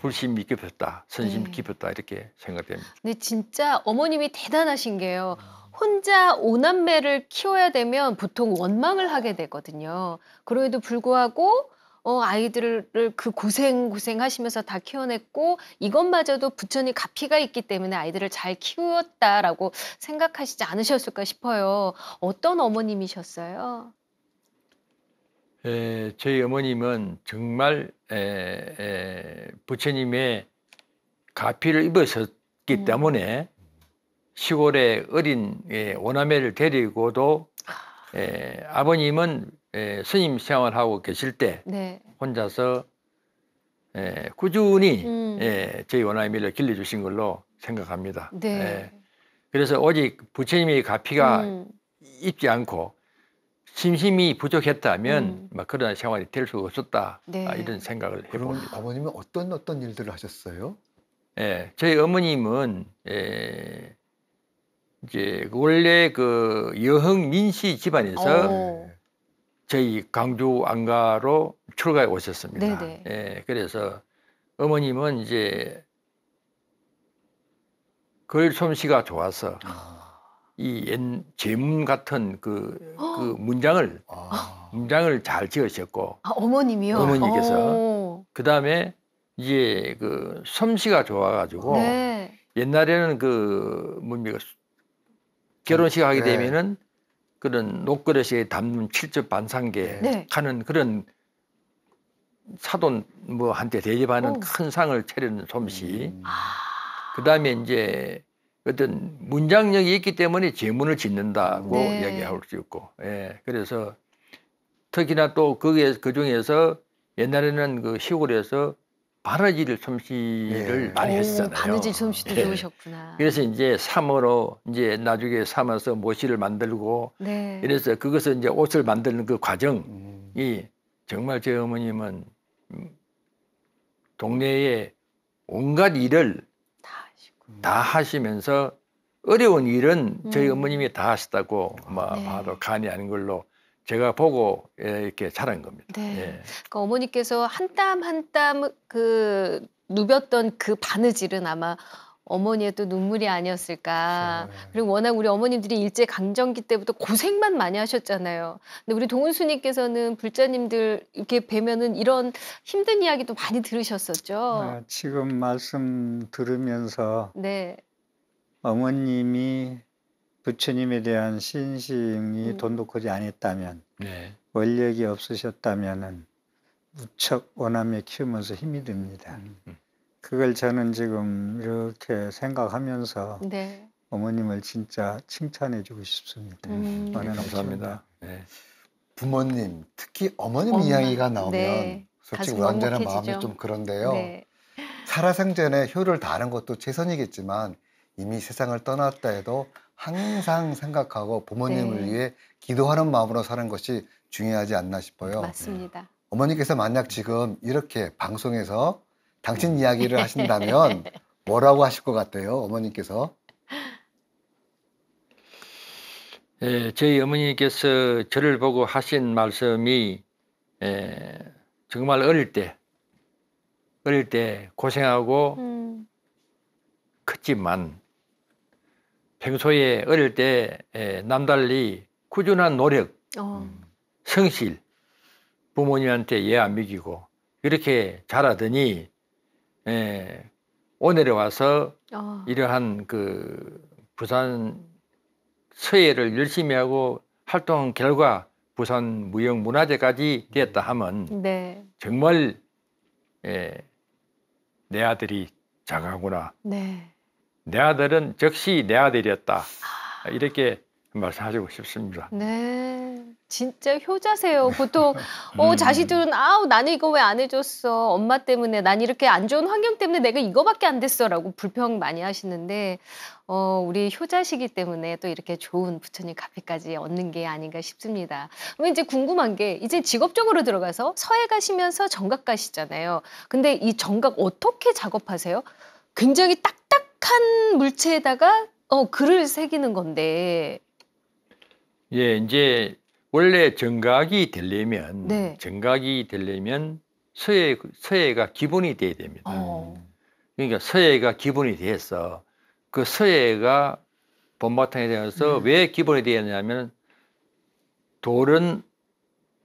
F: 불심이 깊었다, 선심이 네. 깊었다 이렇게 생각됩니다.
B: 근데 진짜 어머님이 대단하신 게요. 혼자 오남매를 키워야 되면 보통 원망을 하게 되거든요. 그럼에도 불구하고 어, 아이들을 그 고생 고생하시면서 다 키워냈고 이것마저도 부처님 가피가 있기 때문에 아이들을 잘 키웠다라고 생각하시지 않으셨을까 싶어요. 어떤 어머님이셨어요?
F: 에, 저희 어머님은 정말 에, 에, 부처님의 가피를 입으셨기 음. 때문에 시골의 어린 예, 원 오남매를 데리고도 아. 에, 아버님은 에, 예, 스님 생활 하고 계실 때 네. 혼자서 에, 예, 꾸준히 음. 에, 예, 저희 원아이미를 길러주신 걸로 생각합니다. 네. 에, 그래서 오직 부처님의 가피가 음. 있지 않고 심심이 부족했다면 음. 막 그런 생활이 될수가 없었다 네. 아, 이런 생각을 해봅니다. 어머님은 어떤 어떤 일들을 하셨어요? 예, 저희 어머님은 예, 이제 원래 그 여흥 민씨 집안에서 오. 어. 저희 광주 안가로 출가해 오셨습니다. 네네. 네. 예, 그래서 어머님은 이제 글 솜씨가 좋아서 아. 이옛 제문 같은 그, 그 문장을 아. 문장을 잘 지으셨고
B: 아, 어머님이요. 어머니께서
F: 그 다음에 이제 그 솜씨가 좋아가지고 네. 옛날에는 그 뭡니까 결혼식 하게 네. 되면은 그런 녹그릇에 담는 칠첩 반상계 네. 네. 하는 그런 사돈 뭐 한테 대접하는 오. 큰 상을 차리는 솜씨. 음. 아. 그다음에 이제 어떤 문장력이 있기 때문에 제문을 짓는다고 네. 이야기할 수 있고. 예. 그래서 특히나 또 거기에 그 중에서 옛날에는 그 시골에서 바느질 솜씨를 예. 많이 했잖아요. 었 바느질 솜씨도 네.
E: 좋으셨구나.
F: 그래서 이제 삼으로 이제 나중에 삼아서 모시를 만들고 네. 이래서 그것을 이제 옷을 만드는 그 과정이 음. 정말 제 어머님은 동네에 온갖 일을 다, 다 하시면서 어려운 일은 저희 음. 어머님이 다 하시다고 뭐 네. 바로 간이 아닌 걸로 제가 보고 예, 이렇게 자란 겁니다. 네. 예. 그러니까
B: 어머니께서 한 땀 한 땀 그 누볐던 그 바느질은 아마 어머니의 또 눈물이 아니었을까. 네. 그리고 워낙 우리 어머님들이 일제 강점기 때부터 고생만 많이 하셨잖아요. 근데 우리 동훈수님께서는 불자님들 이렇게 뵈면은 이런 힘든 이야기도 많이 들으셨었죠. 아,
C: 지금 말씀 들으면서 네. 어머님이 부처님에 대한 신심이 음. 돈독하지 않았다면 네. 원력이 없으셨다면은 무척 원함에 키우면서 힘이 듭니다. 음. 음. 그걸 저는 지금 이렇게 생각하면서 네. 어머님을 진짜 칭찬해주고 싶습니다.
E: 음. 네, 감사합니다.
C: 네. 부모님,
A: 특히 어머님 어머 이야기가 네. 나오면 네.
E: 솔직히 완전한 마음이 좀
A: 그런데요. 네. 살아생전에 효를 다하는 것도 최선이겠지만 이미 세상을 떠났다 해도 항상 생각하고 부모님을 네. 위해 기도하는 마음으로 사는 것이 중요하지 않나 싶어요. 맞습니다. 어머니께서 만약 지금 이렇게 방송에서 당신 네. 이야기를 하신다면 뭐라고 하실 것 같아요, 어머님께서?
F: 예, 저희 어머니께서 저를 보고 하신 말씀이 예, 정말 어릴 때 어릴 때 고생하고 음. 컸지만 평소에 어릴 때 남달리 꾸준한 노력, 어. 음, 성실, 부모님한테 예안 믿기고 이렇게 자라더니 에, 오늘에 와서 어. 이러한 그 부산 서예를 열심히 하고 활동 결과 부산 무형문화재까지 되었다 하면 네. 정말 에, 내 아들이 장하구나. 네. 내 아들은 즉시 내 아들이었다. 아. 이렇게 말씀하시고 싶습니다.
B: 네. 진짜 효자세요. 보통 어 음. 자식들은 아우 나는 이거 왜 안 해줬어. 엄마 때문에 난 이렇게 안 좋은 환경 때문에 내가 이거밖에 안 됐어라고 불평 많이 하시는데 어 우리 효자시기 때문에 또 이렇게 좋은 부처님 카피까지 얻는 게 아닌가 싶습니다. 그럼 이제 궁금한 게 이제 직업적으로 들어가서 서해 가시면서 정각 가시잖아요. 근데 이 정각 어떻게 작업하세요? 굉장히 딱 약한 물체에다가 어, 글을 새기는 건데.
F: 예, 이제 원래 정각이 되려면 네. 정각이 되려면 서예 서예가 기본이 돼야 됩니다. 어. 그러니까 서예가 기본이 돼서 그 서예가 본바탕에 대해서 네. 음. 왜 기본이 되었냐면 돌은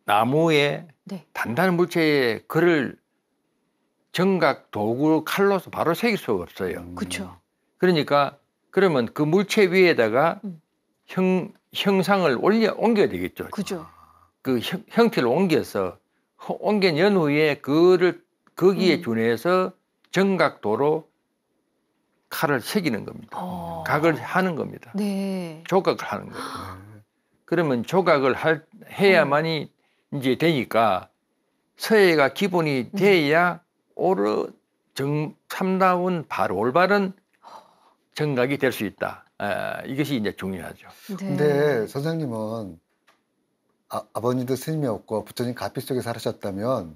F: 나무에 네. 단단한 물체에 글을 정각 도구 로 칼로서 바로 새길 수가 없어요. 그렇죠. 그러니까 그러면 그 물체 위에다가 음. 형, 형상을 올려, 옮겨야 되겠죠. 그죠. 그 형, 형태를 옮겨서 옮긴 연후에 그를 거기에 음. 준해서 정각도로 칼을 새기는 겁니다. 오. 어. 각을 하는 겁니다.
E: 네.
F: 조각을 하는 거예요. 아. 그러면 조각을 할, 해야만이 음. 이제 되니까 서해가 기본이 음. 돼야 음. 오르 정 참다운 바로 올바른 정각이 될 수 있다. 아, 이것이 이제 중요하죠.
E: 네. 근데
A: 선생님은 아, 아버님도 스님이 없고 부처님 가피 속에 살으셨다면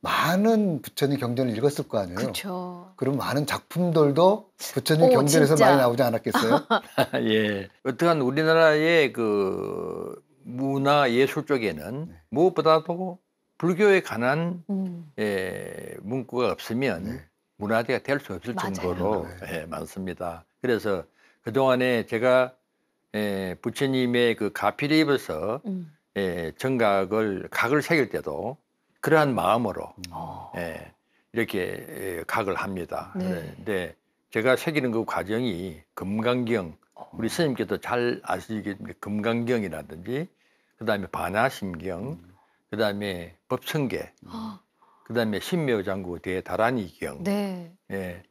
A: 많은 부처님 경전을 읽었을 거 아니에요.
E: 그렇죠.
A: 그럼 많은 작품들도 부처님 오, 경전에서 진짜. 많이 나오지 않았겠어요?
F: 예. 어떠한 우리나라의 그 문화 예술 쪽에는 네. 무엇보다도 불교에 관한 음. 예, 문구가 없으면 네. 문화재가 될 수 없을 맞아요. 정도로 네. 예, 많습니다. 그래서 그동안에 제가 에, 예, 부처님의 그 가피를 입어서 음. 에, 예, 정각을 각을 새길 때도 그러한 마음으로 음. 에, 아. 예, 이렇게 에, 각을 합니다. 네. 그런데 제가 새기는 그 과정이 금강경 아. 우리 스님께도 잘 아시겠는데 금강경이라든지 그다음에 반야심경 음. 그다음에 법성계 아. 그다음에 신묘장구 대다란이경 네. 예,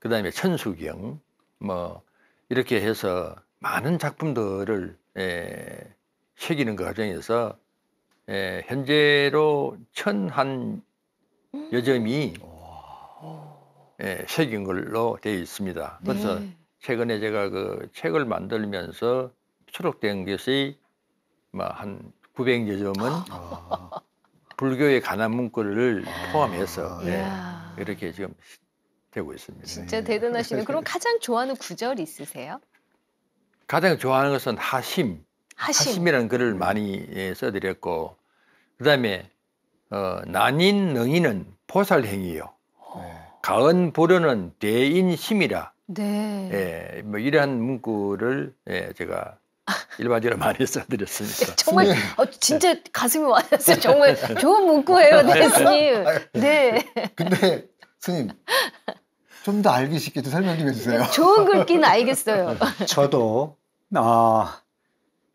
F: 그다음에 천수경 뭐 이렇게 해서 많은 작품들을 에, 예, 새기는 그 과정에서 에, 예, 현재로 천한 여점이 예, 새긴 걸로 되어 있습니다. 네. 그래서 네. 최근에 제가 그 책을 만들면서 수록된 것이 뭐한 900여 점은 아. 불교의 가난 문구를 포함해서 예, 이렇게 지금 되고 있습니다. 진짜
B: 대단하시네. 요 그럼 가장 좋아하는 구절 있으세요?
F: 가장 좋아하는 것은 하심. 하심. 이라는 글을 많이 예, 써드렸고 그다음에 어, 난인 능인은 보살행위요. 예, 가은 보려는 대인심이라.
E: 네.
F: 예, 뭐 이러한 문구를 예, 제가 일반적으로 많이 써드렸습니다.
B: 정말 어, 진짜 가슴이 와닿았어요. 정말 좋은 문구예요, 네. 대 스님. 네.
F: 근데
A: 스님
C: 좀더 알기 쉽게 좀 설명 좀 해주세요. 좋은 글귀는
B: 알겠어요.
C: 저도 아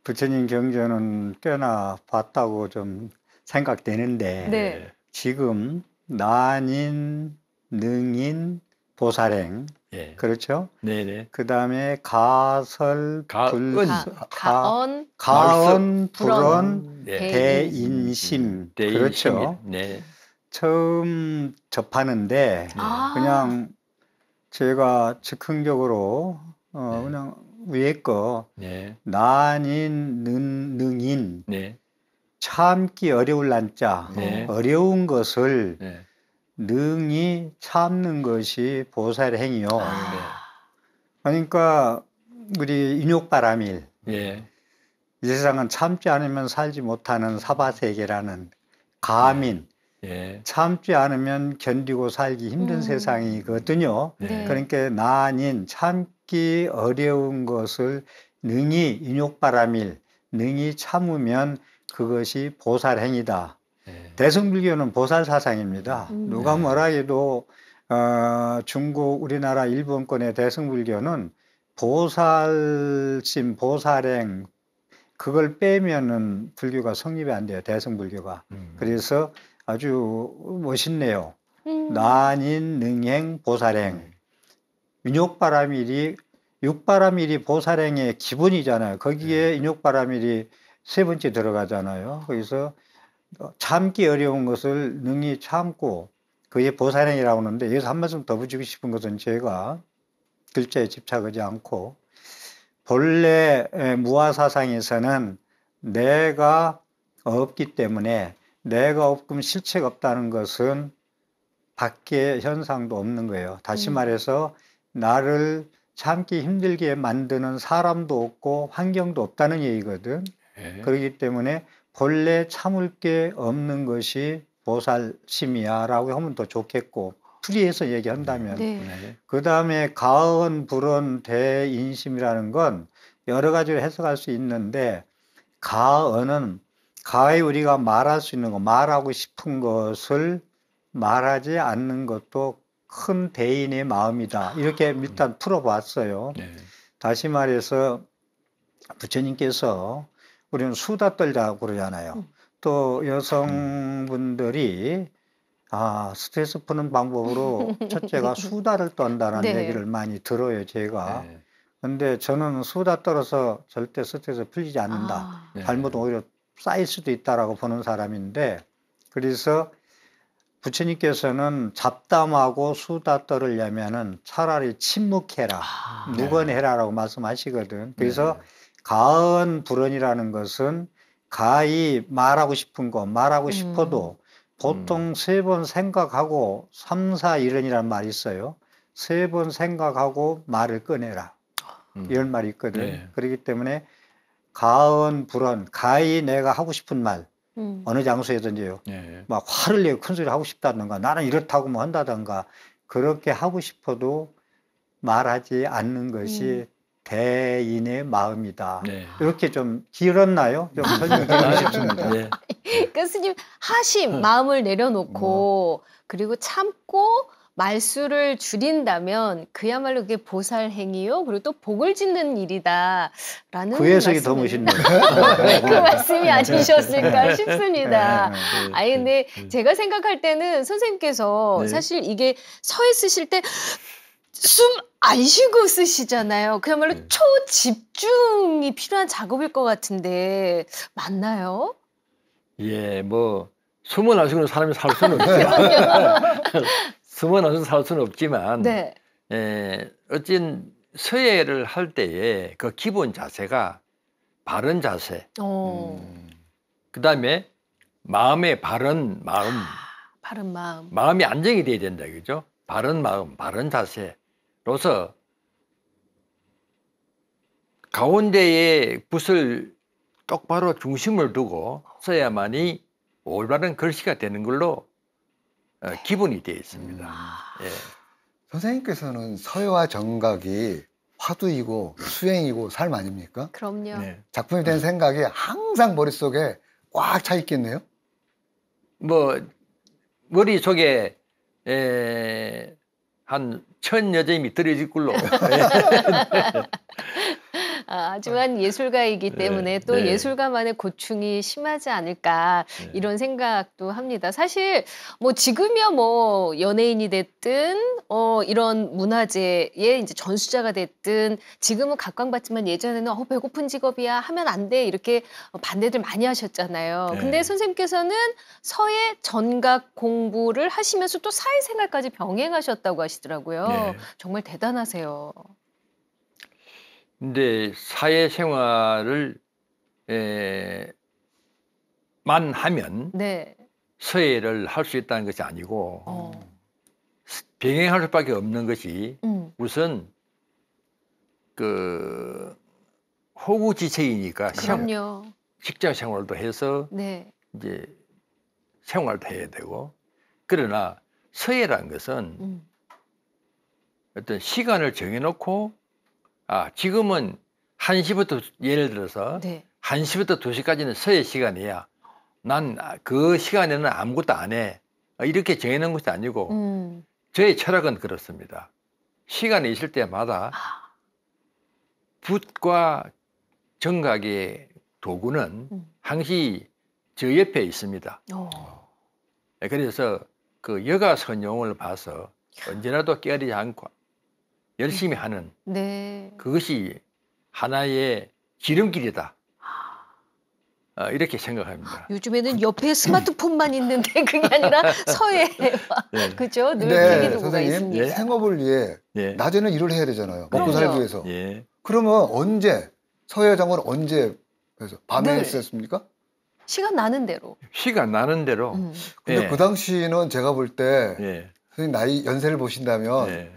C: 부처님 경전은 꽤나 봤다고 좀 생각되는데 네. 지금 난인 능인 보살행 예. 그렇죠. 네네. 그 다음에 가설, 불, 가, 가언, 가언, 불언, 네. 예. 대인심. 음. 음. 대인 그렇죠. 네. 처음 접하는데 아. 그냥 제가 즉흥적으로 어, 네. 그냥 위에 거 네. 난인 능, 능인 네. 참기 어려울 난자 어려운 것을 능히 참는 것이 보살 행위요. 아, 그러니까 우리 인욕바람일 예. 이 세상은 참지 않으면 살지 못하는 사바세계라는 가민 예. 참지 않으면 견디고 살기 힘든 음. 세상이거든요. 네.
E: 네. 그러니까
C: 나 아닌 참기 어려운 것을 능히 인욕바람일 능히 참으면 그것이 보살행위다. 네. 대승불교는 보살 사상입니다. 음. 누가 네. 뭐라 해도 어, 중국, 우리나라, 일본권의 대승불교는 보살심, 보살행 그걸 빼면은 불교가 성립이 안 돼요. 대승불교가. 음. 그래서 아주 멋있네요. 음. 난인 능행 보살행 인욕바람일이 육바람일이 보살행의 기본이잖아요. 거기에 네. 인욕바람일이 세 번째 들어가잖아요. 거기서 참기 어려운 것을 능히 참고 그게 보살행이라고 하는데 여기서 한 말씀 더 붙이고 싶은 것은 제가 글자에 집착하지 않고 본래 무아사상에서는 내가 없기 때문에 내가 없금 실체가 없다는 것은 밖에 현상도 없는 거예요. 다시 음. 말해서 나를 참기 힘들게 만드는 사람도 없고 환경도 없다는 얘기거든. 예. 그렇기 때문에 본래 참을 게 없는 것이 보살심이야라고 하면 더 좋겠고 풀이해서 얘기한다면 네. 네. 그 다음에 가은 불은 대인심이라는 건 여러 가지로 해석할 수 있는데 가은은 가히 우리가 말할 수 있는 거, 말하고 싶은 것을 말하지 않는 것도 큰 대인의 마음이다. 이렇게 아, 음. 일단 풀어봤어요. 네. 다시 말해서 부처님께서 우리는 수다 떨자고 그러잖아요. 음. 또 여성분들이 아, 스트레스 푸는 방법으로 첫째가 수다를 떤다는 네. 얘기를 많이 들어요, 제가. 네. 근데 저는 수다 떨어서 절대 스트레스 풀리지 않는다. 아. 잘못 네. 오히려 쌓일 수도 있다라고 보는 사람인데 그래서 부처님께서는 잡담하고 수다 떨으려면은 차라리 침묵해라, 아, 네. 묵언해라라고 말씀하시거든. 네. 그래서 네. 가언 불언이라는 것은 가히 말하고 싶은 거 말하고 음. 싶어도 보통 음. 세번 생각하고 삼사 일언이란 말이 있어요. 세 번 생각하고 말을 꺼내라. 음. 이런 말이 있거든. 네. 그렇기 때문에 가은 불언 가히 내가 하고 싶은 말 음. 어느 장소에든지요 예. 막 화를 내고 큰 소리 하고 싶다든가 나는 이렇다고 뭐 한다든가 그렇게 하고 싶어도 말하지 않는 것이 음. 대인의 마음이다. 네. 이렇게 좀 길었나요? 좀 설명드리고 싶습니다. 네. 네.
B: 네. 그러님 그러니까 하심 네. 마음을 내려놓고 뭐. 그리고 참고 말수를 줄인다면 그야말로 그게 보살 행위요. 그리고 또 복을 짓는 일이다라는 그 해석이 더
C: 멋있네요. 그 말씀이 아니셨을까 네. 싶습니다. 네, 네,
B: 아니 근데 제가 생각할 때는 선생님께서 네. 사실 이게 서에 쓰실 때 숨 안 쉬고 쓰시잖아요. 그야말로 네. 초집중이 필요한 작업일 것 같은데 맞나요?
F: 예, 뭐 숨을 안 쉬고는 사람이 살 수는 없어요. 숨어나서 살 수는 없지만 네. 에, 예, 어쨌든 서예를 할 때에 그 기본 자세가 바른 자세. 어. 음. 그다음에 마음의 바른 마음. 아,
B: 바른 마음.
F: 마음이 안정이 돼야 된다 그죠? 바른 마음, 바른 자세로서 가운데에 붓을 똑바로 중심을 두고 써야만이 올바른 글씨가 되는 걸로 어, 기본이 되어 있습니다. 음, 아. 예.
A: 선생님께서는 서예와 정각이 화두이고 음. 수행이고 삶 아닙니까? 그럼요. 네. 작품이 된 음. 생각이 항상 머릿속에 꽉 차 있겠네요.
F: 뭐 머릿속에 에... 한 천 여점이 들여질 걸로
B: 아, 하지만 아. 예술가이기 네. 때문에 네, 또 네. 예술가만의 고충이 심하지 않을까 네. 이런 생각도 합니다. 사실 뭐 지금이야 뭐 연예인이 됐든 어 이런 문화재에 이제 전수자가 됐든 지금은 각광받지만 예전에는 어 배고픈 직업이야 하면 안 돼 이렇게 반대들 많이 하셨잖아요. 네. 근데 선생님께서는 서예 전각 공부를 하시면서 또 사회생활까지 병행하셨다고 하시더라고요. 네. 정말 대단하세요.
F: 근데 사회생활을 에, 만 하면 네. 서예를 할 수 있다는 것이 아니고 어. 병행할 수밖에 없는 것이 음. 우선 그 호구지체이니까 그럼요. 직장 생활도 해서 네. 이제 생활도 해야 되고 그러나 서예란 것은 음. 어떤 시간을 정해놓고 아, 지금은 1시부터 예를 들어서 네. 1시부터 2시까지는 서예 시간이야. 난 그 시간에는 아무것도 안 해. 이렇게 정해놓은 것이 아니고 음. 저의 철학은 그렇습니다. 시간이 있을 때마다 아. 붓과 정각의 도구는 음. 항시 저 옆에 있습니다. 오. 어. 예, 그래서 그 여가 선용을 봐서 언제라도 깨어리지 않고 열심히 하는
E: 네.
F: 그것이 하나의 지름길이다. 어, 이렇게 생각합니다. 아,
B: 요즘에는 옆에 스마트폰만 있는데 그게 아니라 서예와 네. 그죠? 늘 네,
F: 선생님 예. 생업을
A: 위해 예. 낮에는 일을 해야 되잖아요. 먹고 그럼요. 살기 위해서. 예. 그러면 언제 서예 장을 언제 그래서 밤에 했었습니까?
B: 시간 나는 대로.
A: 시간 나는 대로. 음. 근데 예. 그 당시는 제가 볼때 예. 선생님 나이 연세를 보신다면 예.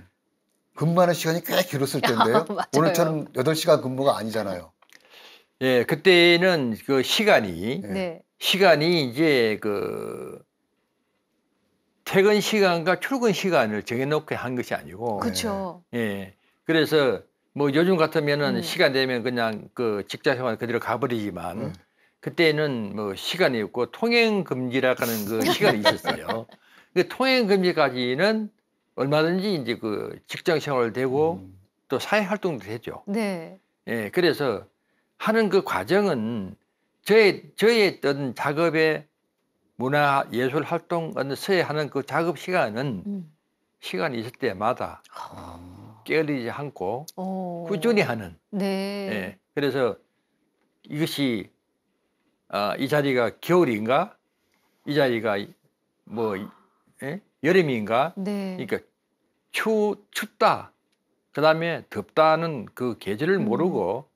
A: 근무하는 시간이 꽤 길었을 텐데요. 오늘처럼 8시간 근무가 아니잖아요.
F: 예, 그때는 그 시간이 네. 시간이 이제 그 퇴근 시간과 출근 시간을 정해놓게한 것이 아니고.
B: 그죠
F: 예. 그래서 뭐 요즘 같으면은 음. 시간 되면 그냥 그 직장 생활 그대로 가버리지만 음. 그때는 뭐 시간이 없고 통행 금지라 하는 그 시간이 있었어요. 그 통행 금지까지는 얼마든지 이제 그 직장 생활을 되고 음. 또 사회 활동도 되죠. 네. 예, 그래서 하는 그 과정은 저의 저의 어떤 작업의 문화 예술 활동 어떤 서에 하는 그 작업 시간은 음. 시간이 있을 때마다 아. 깨어리지 않고
E: 오. 어. 꾸준히 하는. 네.
F: 예, 그래서 이것이 아, 이 자리가 겨울인가? 이 자리가 뭐 예? 여름인가? 네. 그러니까 추 춥다. 그다음에 덥다는 그 계절을 음. 모르고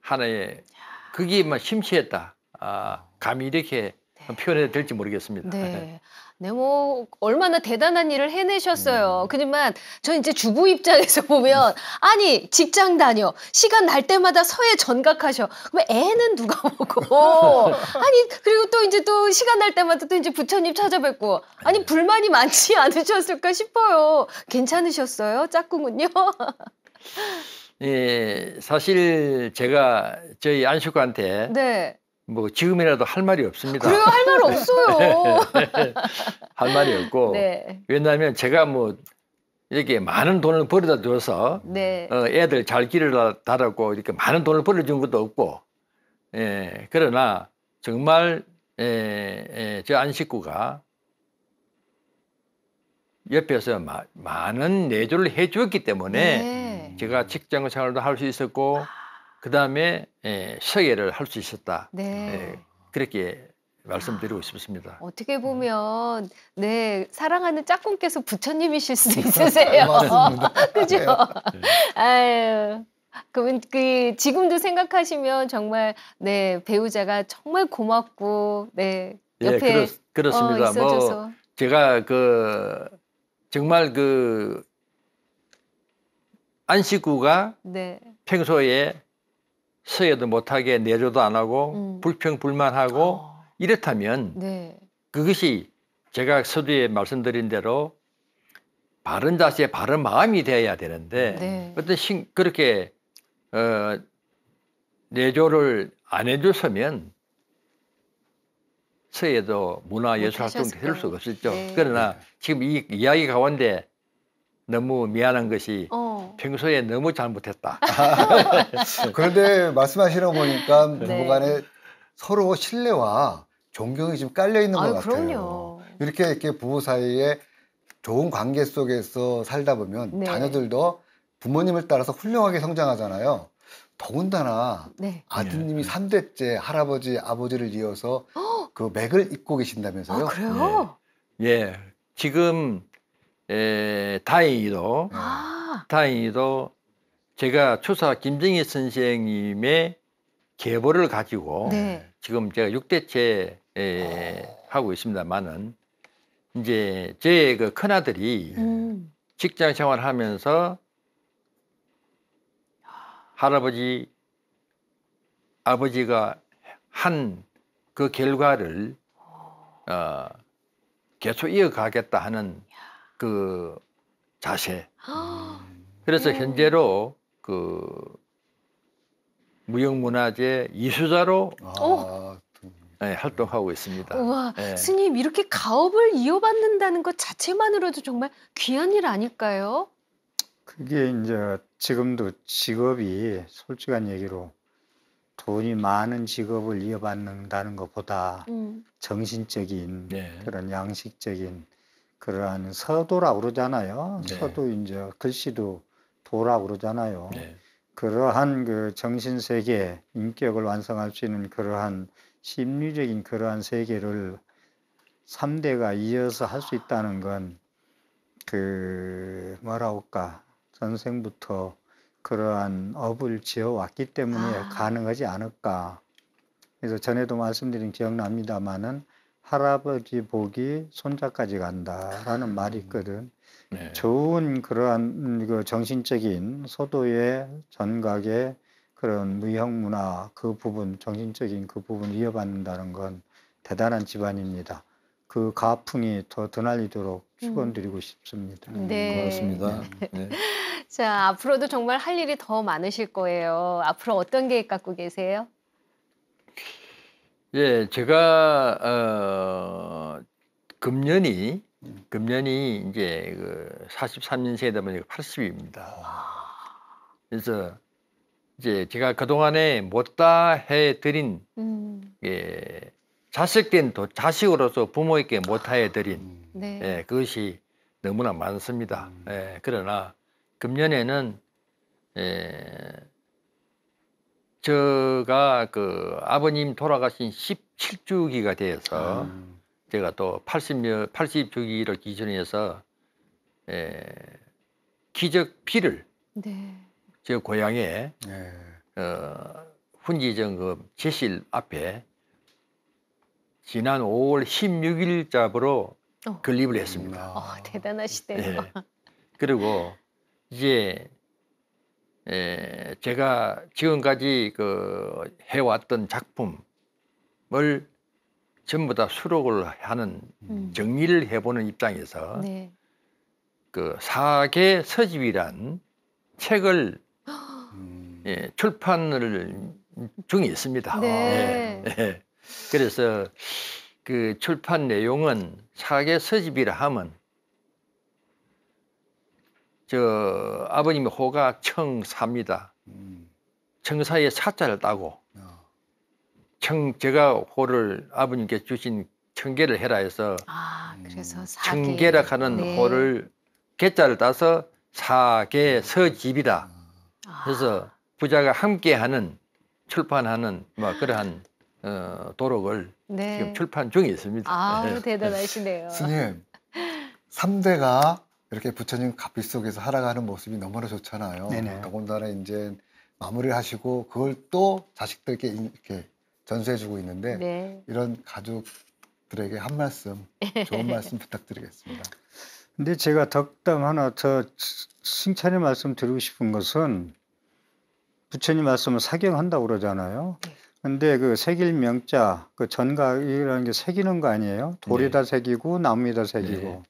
F: 하나의 그게 막 심취했다. 아, 감히 이렇게 네. 표현해도 될지 모르겠습니다. 네. 네.
B: 네, 뭐 얼마나 대단한 일을 해내셨어요. 음. 그지만 저 이제 주부 입장에서 보면 아니 직장 다녀 시간 날 때마다 서예 전각하셔. 그럼 애는 누가 보고? 아니 그리고 또 이제 또 시간 날 때마다 또 이제 부처님 찾아뵙고 아니 불만이 많지 않으셨을까 싶어요. 괜찮으셨어요, 짝꿍은요?
F: 예, 사실 제가 저희 안식구한테 네. 뭐 지금이라도 할 말이 없습니다. 그래요, 할
B: 말
E: 없어요. 네.
F: 할 말이 없고 네. 왜냐하면 제가 뭐 이렇게 많은 돈을 벌어다 줘서 네. 어, 애들 잘 길을 달았고 이렇게 많은 돈을 벌어준 것도 없고 예, 그러나 정말 예, 예, 저 안식구가 옆에서 마, 많은 내조를 해주었기 때문에 네. 제가 직장 생활도 할 수 있었고. 아. 그 다음에 서예를 할 수 있었다. 네. 예, 그렇게 말씀드리고 아, 싶습니다.
B: 어떻게 보면 네 사랑하는 짝꿍께서 부처님이실 수도 있으세요. 그죠? 네. 아유. 그분 그 지금도 생각하시면 정말 네 배우자가 정말 고맙고 네 예, 옆에
F: 예, 그렇, 습니다 어, 뭐 제가 그 정말 그 안식구가 네. 평소에 서예도 못하게 내조도 안 하고 음. 불평불만하고 어. 이렇다면 네. 그것이 제가 서두에 말씀드린 대로 바른 자세, 바른 마음이 돼야 되는데 네. 어떤 신, 그렇게 어, 내조를 안 해줬으면 서예도 문화 예술 활동도 할 수가 없었죠. 네. 그러나 지금 이 이야기 가운데 너무 미안한 것이 어. 평소에 너무 잘못했다. 그런데 말씀하시는 거 보니까
A: 부부간에 네. 뭐
F: 서로 신뢰와 존경이 지금 깔려
A: 있는 아유, 것 같아요. 그럼요. 이렇게 이렇게 부부 사이에 좋은 관계 속에서 살다 보면 네. 자녀들도 부모님을 따라서 훌륭하게 성장하잖아요. 더군다나 네. 아드님이 네. 삼대째 할아버지, 아버지를 이어서 허! 그 맥을 잇고
F: 계신다면서요? 아,
A: 그래요?
F: 예. 예. 지금 에, 다행히도 아. 다행히도 제가 추사 김정희 선생님의 계보를 가지고 네. 지금 제가 6대째 예, 하고 있습니다만은 이제 제 그 큰아들이 음. 직장 생활하면서 할아버지 아버지가 한 그 결과를 어, 계속 이어가겠다 하는 그 자세. 아. 그래서 음. 현재로 그 무형문화재 이수자로 아, 네, 네, 활동하고 있습니다. 와 네.
C: 스님
B: 이렇게 가업을 이어받는다는 것 자체만으로도 정말 귀한 일 아닐까요?
C: 그게 이제 지금도 직업이 솔직한 얘기로 돈이 많은 직업을 이어받는다는 것보다 음. 정신적인 네. 그런 양식적인 그러한 서도라고 그러잖아요. 네. 서도 이제 글씨도 도라 그러잖아요. 네. 그러한 그 정신 세계, 인격을 완성할 수 있는 그러한 심리적인 그러한 세계를 3대가 이어서 할 수 있다는 건 그 뭐라고 할까 전생부터 그러한 업을 지어왔기 때문에 아. 가능하지 않을까. 그래서 전에도 말씀드린 기억납니다마는 할아버지 복이 손자까지 간다라는 말이 음. 있거든. 네. 좋은 그러한 그 정신적인 소도의 전각의 그런 무형 문화 그 부분 정신적인 그 부분 이어받는다는 건 대단한 집안입니다. 그 가풍이 더 드날리도록 음. 축원드리고 음. 싶습니다. 네. 네. 고맙습니다. 네. 네.
B: 자 앞으로도 정말 할 일이 더 많으실 거예요. 앞으로 어떤 계획 갖고 계세요?
F: 예, 제가 어, 금년이 금년이 이제 그 43년생이다 보니까 80입니다. 그래서 이제 제가 그동안에 못다 해드린 음. 예, 자식된 도, 자식으로서 부모에게 못다 해드린 아, 네. 예, 그것이 너무나 많습니다. 음. 예, 그러나 금년에는 예, 제가 그 아버님 돌아가신 17주기가 되어서 음. 제가 또 80년 80주기를 기준 해서 에, 예, 기적 피를 네. 제 고향에 네. 어, 훈지정금 제실 앞에 지난 5월 16일 잡으로 어. 건립을 했습니다. 어, 음, 아,
B: 대단하시대요. 네.
F: 예. 그리고 이제 에, 예, 제가 지금까지 그 해왔던 작품을 전부 다 수록을 하는 음. 정리를 해보는 입장에서 네. 그 사계 서집이란 책을 음. 예, 출판을 중에 있습니다.
E: 네.
F: 예, 예. 그래서 그 출판 내용은 사계 서집이라 하면 저 아버님이 호가 청사입니다. 음. 청사에 사자를 따고 청 제가 호를 아버님께 주신 청계를 해라 해서 아, 그래서 음. 사 청계락하는 네. 호를 개자를 따서 사계 서집이다. 그래서 아. 부자가 함께하는 출판하는 뭐 그러한 어, 도록을 네. 지금 출판 중에 있습니다. 아 네.
B: 대단하시네요.
F: 스님, 삼대가 이렇게 부처님 가빛
A: 속에서 하락하는 모습이 너무나 좋잖아요. 네네. 더군다나 이제 마무리 하시고 그걸 또 자식들께 이렇게 전수해주고 있는데 네. 이런 가족들에게
C: 한 말씀, 좋은 말씀 부탁드리겠습니다. 근데 제가 덕담 하나 더 칭찬의 말씀 드리고 싶은 것은 부처님 말씀은 사경한다고 그러잖아요. 네. 근데 그 새길 명자, 그 전각이라는 게 새기는 거 아니에요? 돌에다 네. 새기고 나무에다 새기고. 네.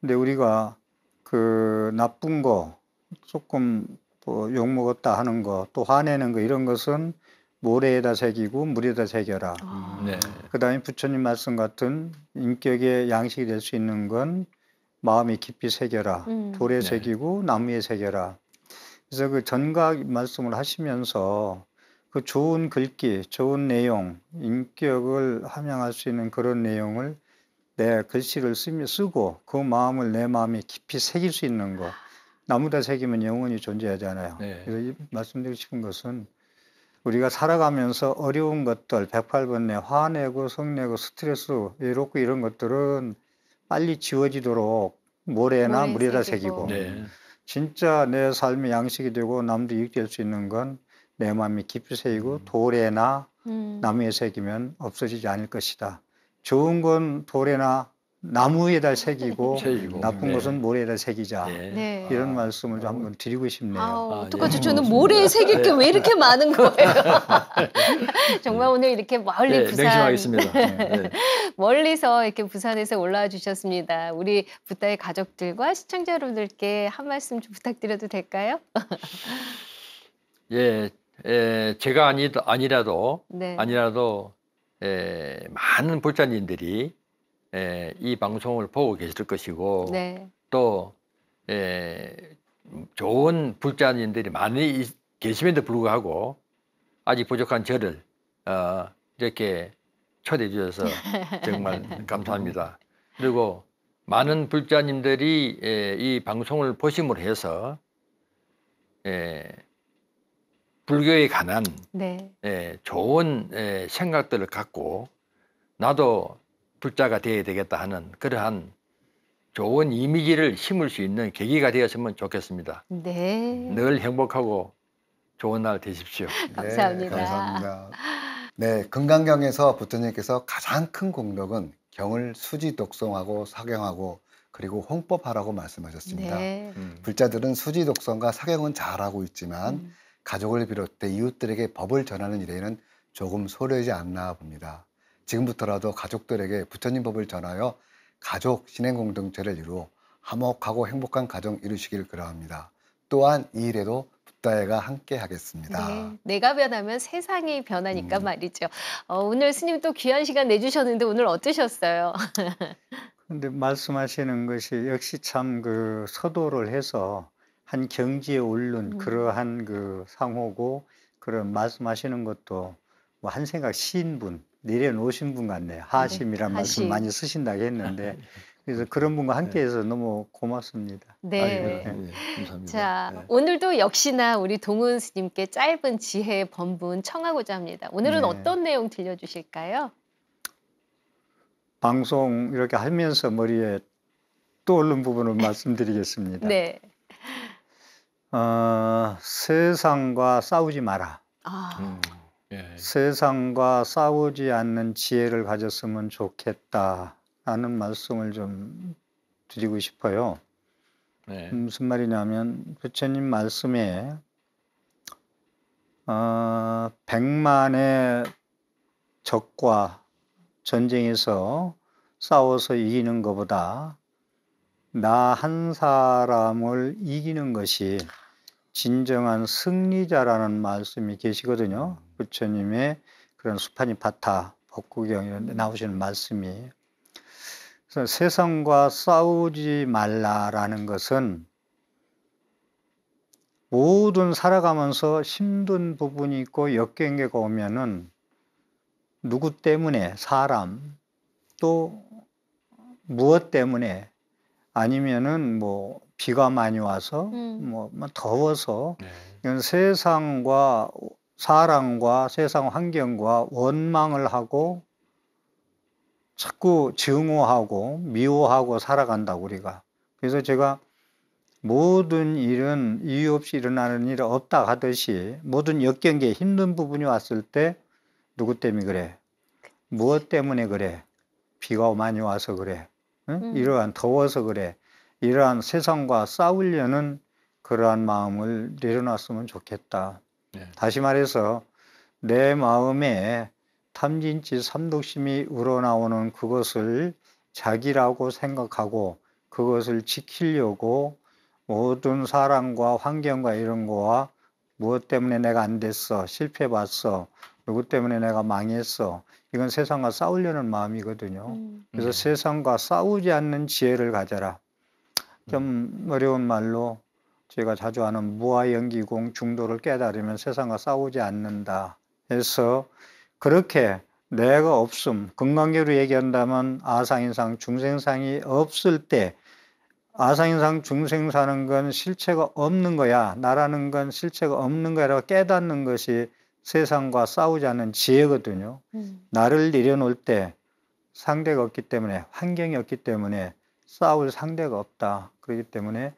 C: 근데 우리가 그 나쁜 거, 조금 뭐 욕먹었다 하는 거, 또 화내는 거 이런 것은 모래에다 새기고 물에다 새겨라. 아. 네. 그다음에 부처님 말씀 같은 인격의 양식이 될 수 있는 건 마음이 깊이 새겨라. 음. 돌에 네. 새기고 나무에 새겨라. 그래서 그 전각 말씀을 하시면서 그 좋은 글귀, 좋은 내용, 인격을 함양할 수 있는 그런 내용을 내 글씨를 쓰며 쓰고 그 마음을 내 마음에 깊이 새길 수 있는 거. 나무다 새기면 영원히 존재하잖아요. 네. 그래서 이 말씀드리고 싶은 것은 우리가 살아가면서 어려운 것들, 108번뇌, 화내고 성내고 스트레스, 외롭고 이런 것들은 빨리 지워지도록 모래나 물에다 새기고 네. 진짜 내 삶의 양식이 되고 남도 이익될 수 있는 건 내 마음이 깊이 새이고 음. 돌에나 음. 나무에 새기면 없어지지 않을 것이다. 좋은 건 돌에나 나무에다 새기고 나쁜 네. 것은 모래에다 새기자 네. 네. 이런 아. 말씀을 좀 한번 드리고 싶네요.
B: 아, 어떡하지? 예. 저는 모래에 새길 게 왜 이렇게 많은 거예요?
E: 네.
B: 정말 오늘 이렇게 멀리 네, 부산 멀리서 이렇게 부산에서 올라와 주셨습니다. 우리 부다의 가족들과 시청자 여러분들께 한 말씀 좀 부탁드려도 될까요?
F: 예, 예, 제가 아니, 아니라도 아니라도 예, 많은 불자님들이 에, 예, 이 방송을 보고 계실 것이고 네. 또 에, 예, 좋은 불자님들이 많이 계심에도 불구하고 아직 부족한 저를 어, 이렇게 초대해 주셔서 정말 감사합니다. 그리고 많은 불자님들이 에, 예, 이 방송을 보심으로 해서 에, 불교에 관한 네. 에, 좋은 에, 생각들을 갖고 나도 불자가 되어야 되겠다 하는 그러한 좋은 이미지를 심을 수 있는 계기가 되었으면 좋겠습니다.
E: 네.
F: 늘 행복하고 좋은 날 되십시오. 네,
A: 감사합니다. 네, 감사합니다. 네, 금강경에서 부처님께서 가장 큰 공덕은 경을 수지 독성하고 사경하고 그리고 홍법하라고 말씀하셨습니다. 네. 음. 불자들은 수지 독성과 사경은 잘하고 있지만 음. 가족을 비롯해 이웃들에게 법을 전하는 일에는 조금 소홀하지 않나 봅니다. 지금부터라도 가족들에게 부처님 법을 전하여 가족 신행 공동체를 이루어 화목하고 행복한 가정 이루시길 그러합니다. 또한 이 일에도 부다해가 함께 하겠습니다.
B: 네, 내가 변하면 세상이 변하니까 음. 말이죠. 어, 오늘 스님 또 귀한 시간 내주셨는데 오늘 어떠셨어요?
C: 근데 말씀하시는 것이 역시 참 그 서도를 해서 한 경지에 오른 음. 그러한 그 상호고 그런 말씀하시는 것도 뭐 한 생각 시인분 내려놓으신 분 같네요. 네. 하심이란 네, 말씀 많이 쓰신다고 했는데 그래서 그런 분과 네. 함께해서 네. 너무 고맙습니다. 네. 아유, 네. 예, 감사합니다.
B: 자 네. 오늘도 역시나 우리 동훈 스님께 짧은 지혜 법분 청하고자 합니다. 오늘은 어떤 내용 들려주실까요?
C: 방송 이렇게 하면서 머리에 떠오른 부분을 말씀드리겠습니다. 네. 어, 세상과 싸우지 마라.
E: 아. 음.
C: 예. 세상과 싸우지 않는 지혜를 가졌으면 좋겠다라는 말씀을 좀 드리고 싶어요. 네. 음, 무슨 말이냐면 부처님 말씀에 어, 백만의 적과 전쟁에서 싸워서 이기는 것보다 나 한 사람을 이기는 것이 진정한 승리자라는 말씀이 계시거든요. 부처님의 그런 수파니 파타 법구경 이런 데 나오시는 말씀이 그래서 세상과 싸우지 말라라는 것은 모든 살아가면서 힘든 부분이 있고 역경계가 오면은 누구 때문에 사람 또 무엇 때문에 아니면은 뭐 비가 많이 와서 음. 뭐, 뭐 더워서 네. 이건 세상과 사랑과 세상 환경과 원망을 하고 자꾸 증오하고 미워하고 살아간다 우리가. 그래서 제가 모든 일은 이유 없이 일어나는 일 없다 하듯이 모든 역경계 힘든 부분이 왔을 때 누구 때문에 그래? 무엇 때문에 그래? 비가 많이 와서 그래. 응? 음. 이러한 더워서 그래. 이러한 세상과 싸우려는 그러한 마음을 내려놨으면 좋겠다. 예. 다시 말해서 내 마음에 탐진치 삼독심이 우러나오는 그것을 자기라고 생각하고 그것을 지키려고 모든 사람과 환경과 이런 거와 무엇 때문에 내가 안 됐어 실패 봤어 누구 때문에 내가 망했어 이건 세상과 싸우려는 마음이거든요 음. 그래서 음. 세상과 싸우지 않는 지혜를 가져라 좀 음. 어려운 말로 제가 자주 하는 무아연기공 중도를 깨달으면 세상과 싸우지 않는다. 해서 그렇게 내가 없음, 건강계로 얘기한다면 아상인상, 중생상이 없을 때 아상인상, 중생사는 건 실체가 없는 거야. 나라는 건 실체가 없는 거야라고 깨닫는 것이 세상과 싸우지 않는 지혜거든요. 음. 나를 내려놓을 때 상대가 없기 때문에 환경이 없기 때문에 싸울 상대가 없다. 그렇기 때문에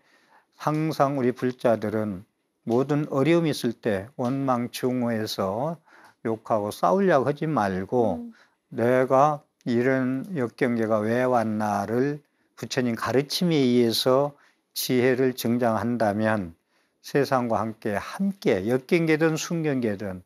C: 항상 우리 불자들은 모든 어려움이 있을 때원망증오해서 욕하고 싸우려고 하지 말고 음. 내가 이런 역경계가 왜 왔나를 부처님 가르침에 의해서 지혜를 증장한다면 세상과 함께 함께 역경계든 순경계든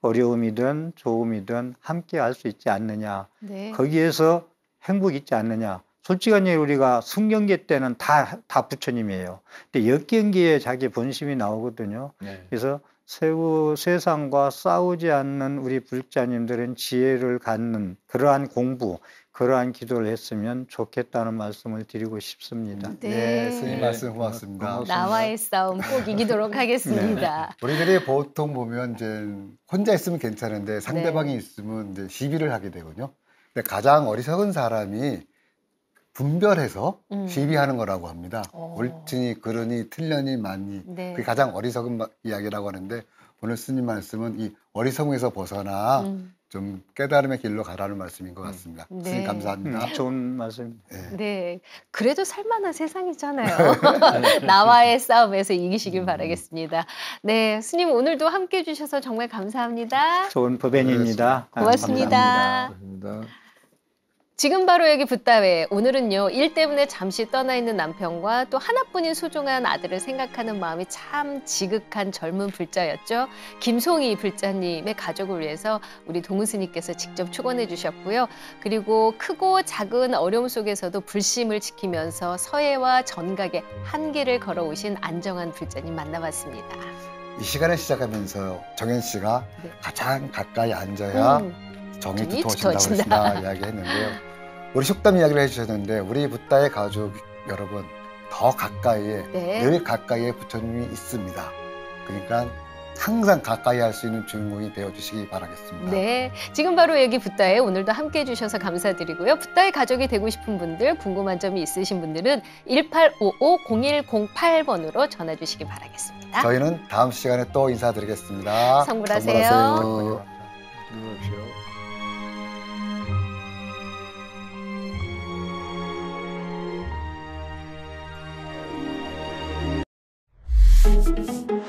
C: 어려움이든 좋음이든 함께 할 수 있지 않느냐 네. 거기에서 행복이 있지 않느냐 솔직한 얘 우리가 순경기 때는 다, 다 부처님이에요. 근데 역경기에 자기 본심이 나오거든요. 네. 그래서 세우, 세상과 싸우지 않는 우리 불자님들은 지혜를 갖는 그러한 공부, 그러한 기도를 했으면 좋겠다는 말씀을 드리고 싶습니다. 네, 네 스님 네. 말씀 고맙습니다. 고맙습니다.
B: 나와의 싸움 꼭 이기도록 하겠습니다.
C: 네. 네. 우리들이 보통 보면 이제 혼자 있으면
A: 괜찮은데 상대방이 네. 있으면 이제 시비를 하게 되거든요. 근데 가장 어리석은 사람이 분별해서 음. 시비하는 거라고 합니다. 오. 어. 옳으니 그러니 틀려니 많니 네. 그게 가장 어리석은 이야기라고 하는데 오늘 스님 말씀은 이 어리석음에서 벗어나 음. 좀 깨달음의 길로 가라는 말씀인 것 음. 같습니다. 네. 스님 감사합니다. 음, 좋은
C: 말씀. 네.
B: 네. 그래도 살만한 세상이잖아요. 네. 나와의 싸움에서 이기시길 음. 바라겠습니다. 네, 스님 오늘도 함께해 주셔서 정말 감사합니다.
C: 좋은 법엔입니다. 고맙습니다.
B: 감사합니다. 고맙습니다. 지금 바로 여기 붓다회 오늘은요 일 때문에 잠시 떠나 있는 남편과 또 하나뿐인 소중한 아들을 생각하는 마음이 참 지극한 젊은 불자였죠 김송희 불자님의 가족을 위해서 우리 동은스님께서 직접 축원해 주셨고요 그리고 크고 작은 어려움 속에서도 불심을 지키면서 서해와 전각의 한계를 걸어오신 안정한 불자님 만나봤습니다
A: 이 시간에 시작하면서 정현 씨가 네. 가장 가까이 앉아야 음. 정이 두터워진다고 이야기했는데요. 우리 속담 이야기를 해주셨는데 우리 부다의 가족 여러분 더 가까이에 네. 늘 가까이에 부처님이 있습니다. 그러니까 항상 가까이 할 수 있는 주인공이 되어주시기 바라겠습니다.
B: 네, 지금 바로 여기 붓다에 오늘도 함께해 주셔서 감사드리고요. 붓다의 가족이 되고 싶은 분들, 궁금한 점이 있으신 분들은 1855-0108번으로 전화 주시기 바라겠습니다. 저희는
A: 다음 시간에 또 인사드리겠습니다. 성불하세요. 성불하세요. 어, 예. 네,
E: thank you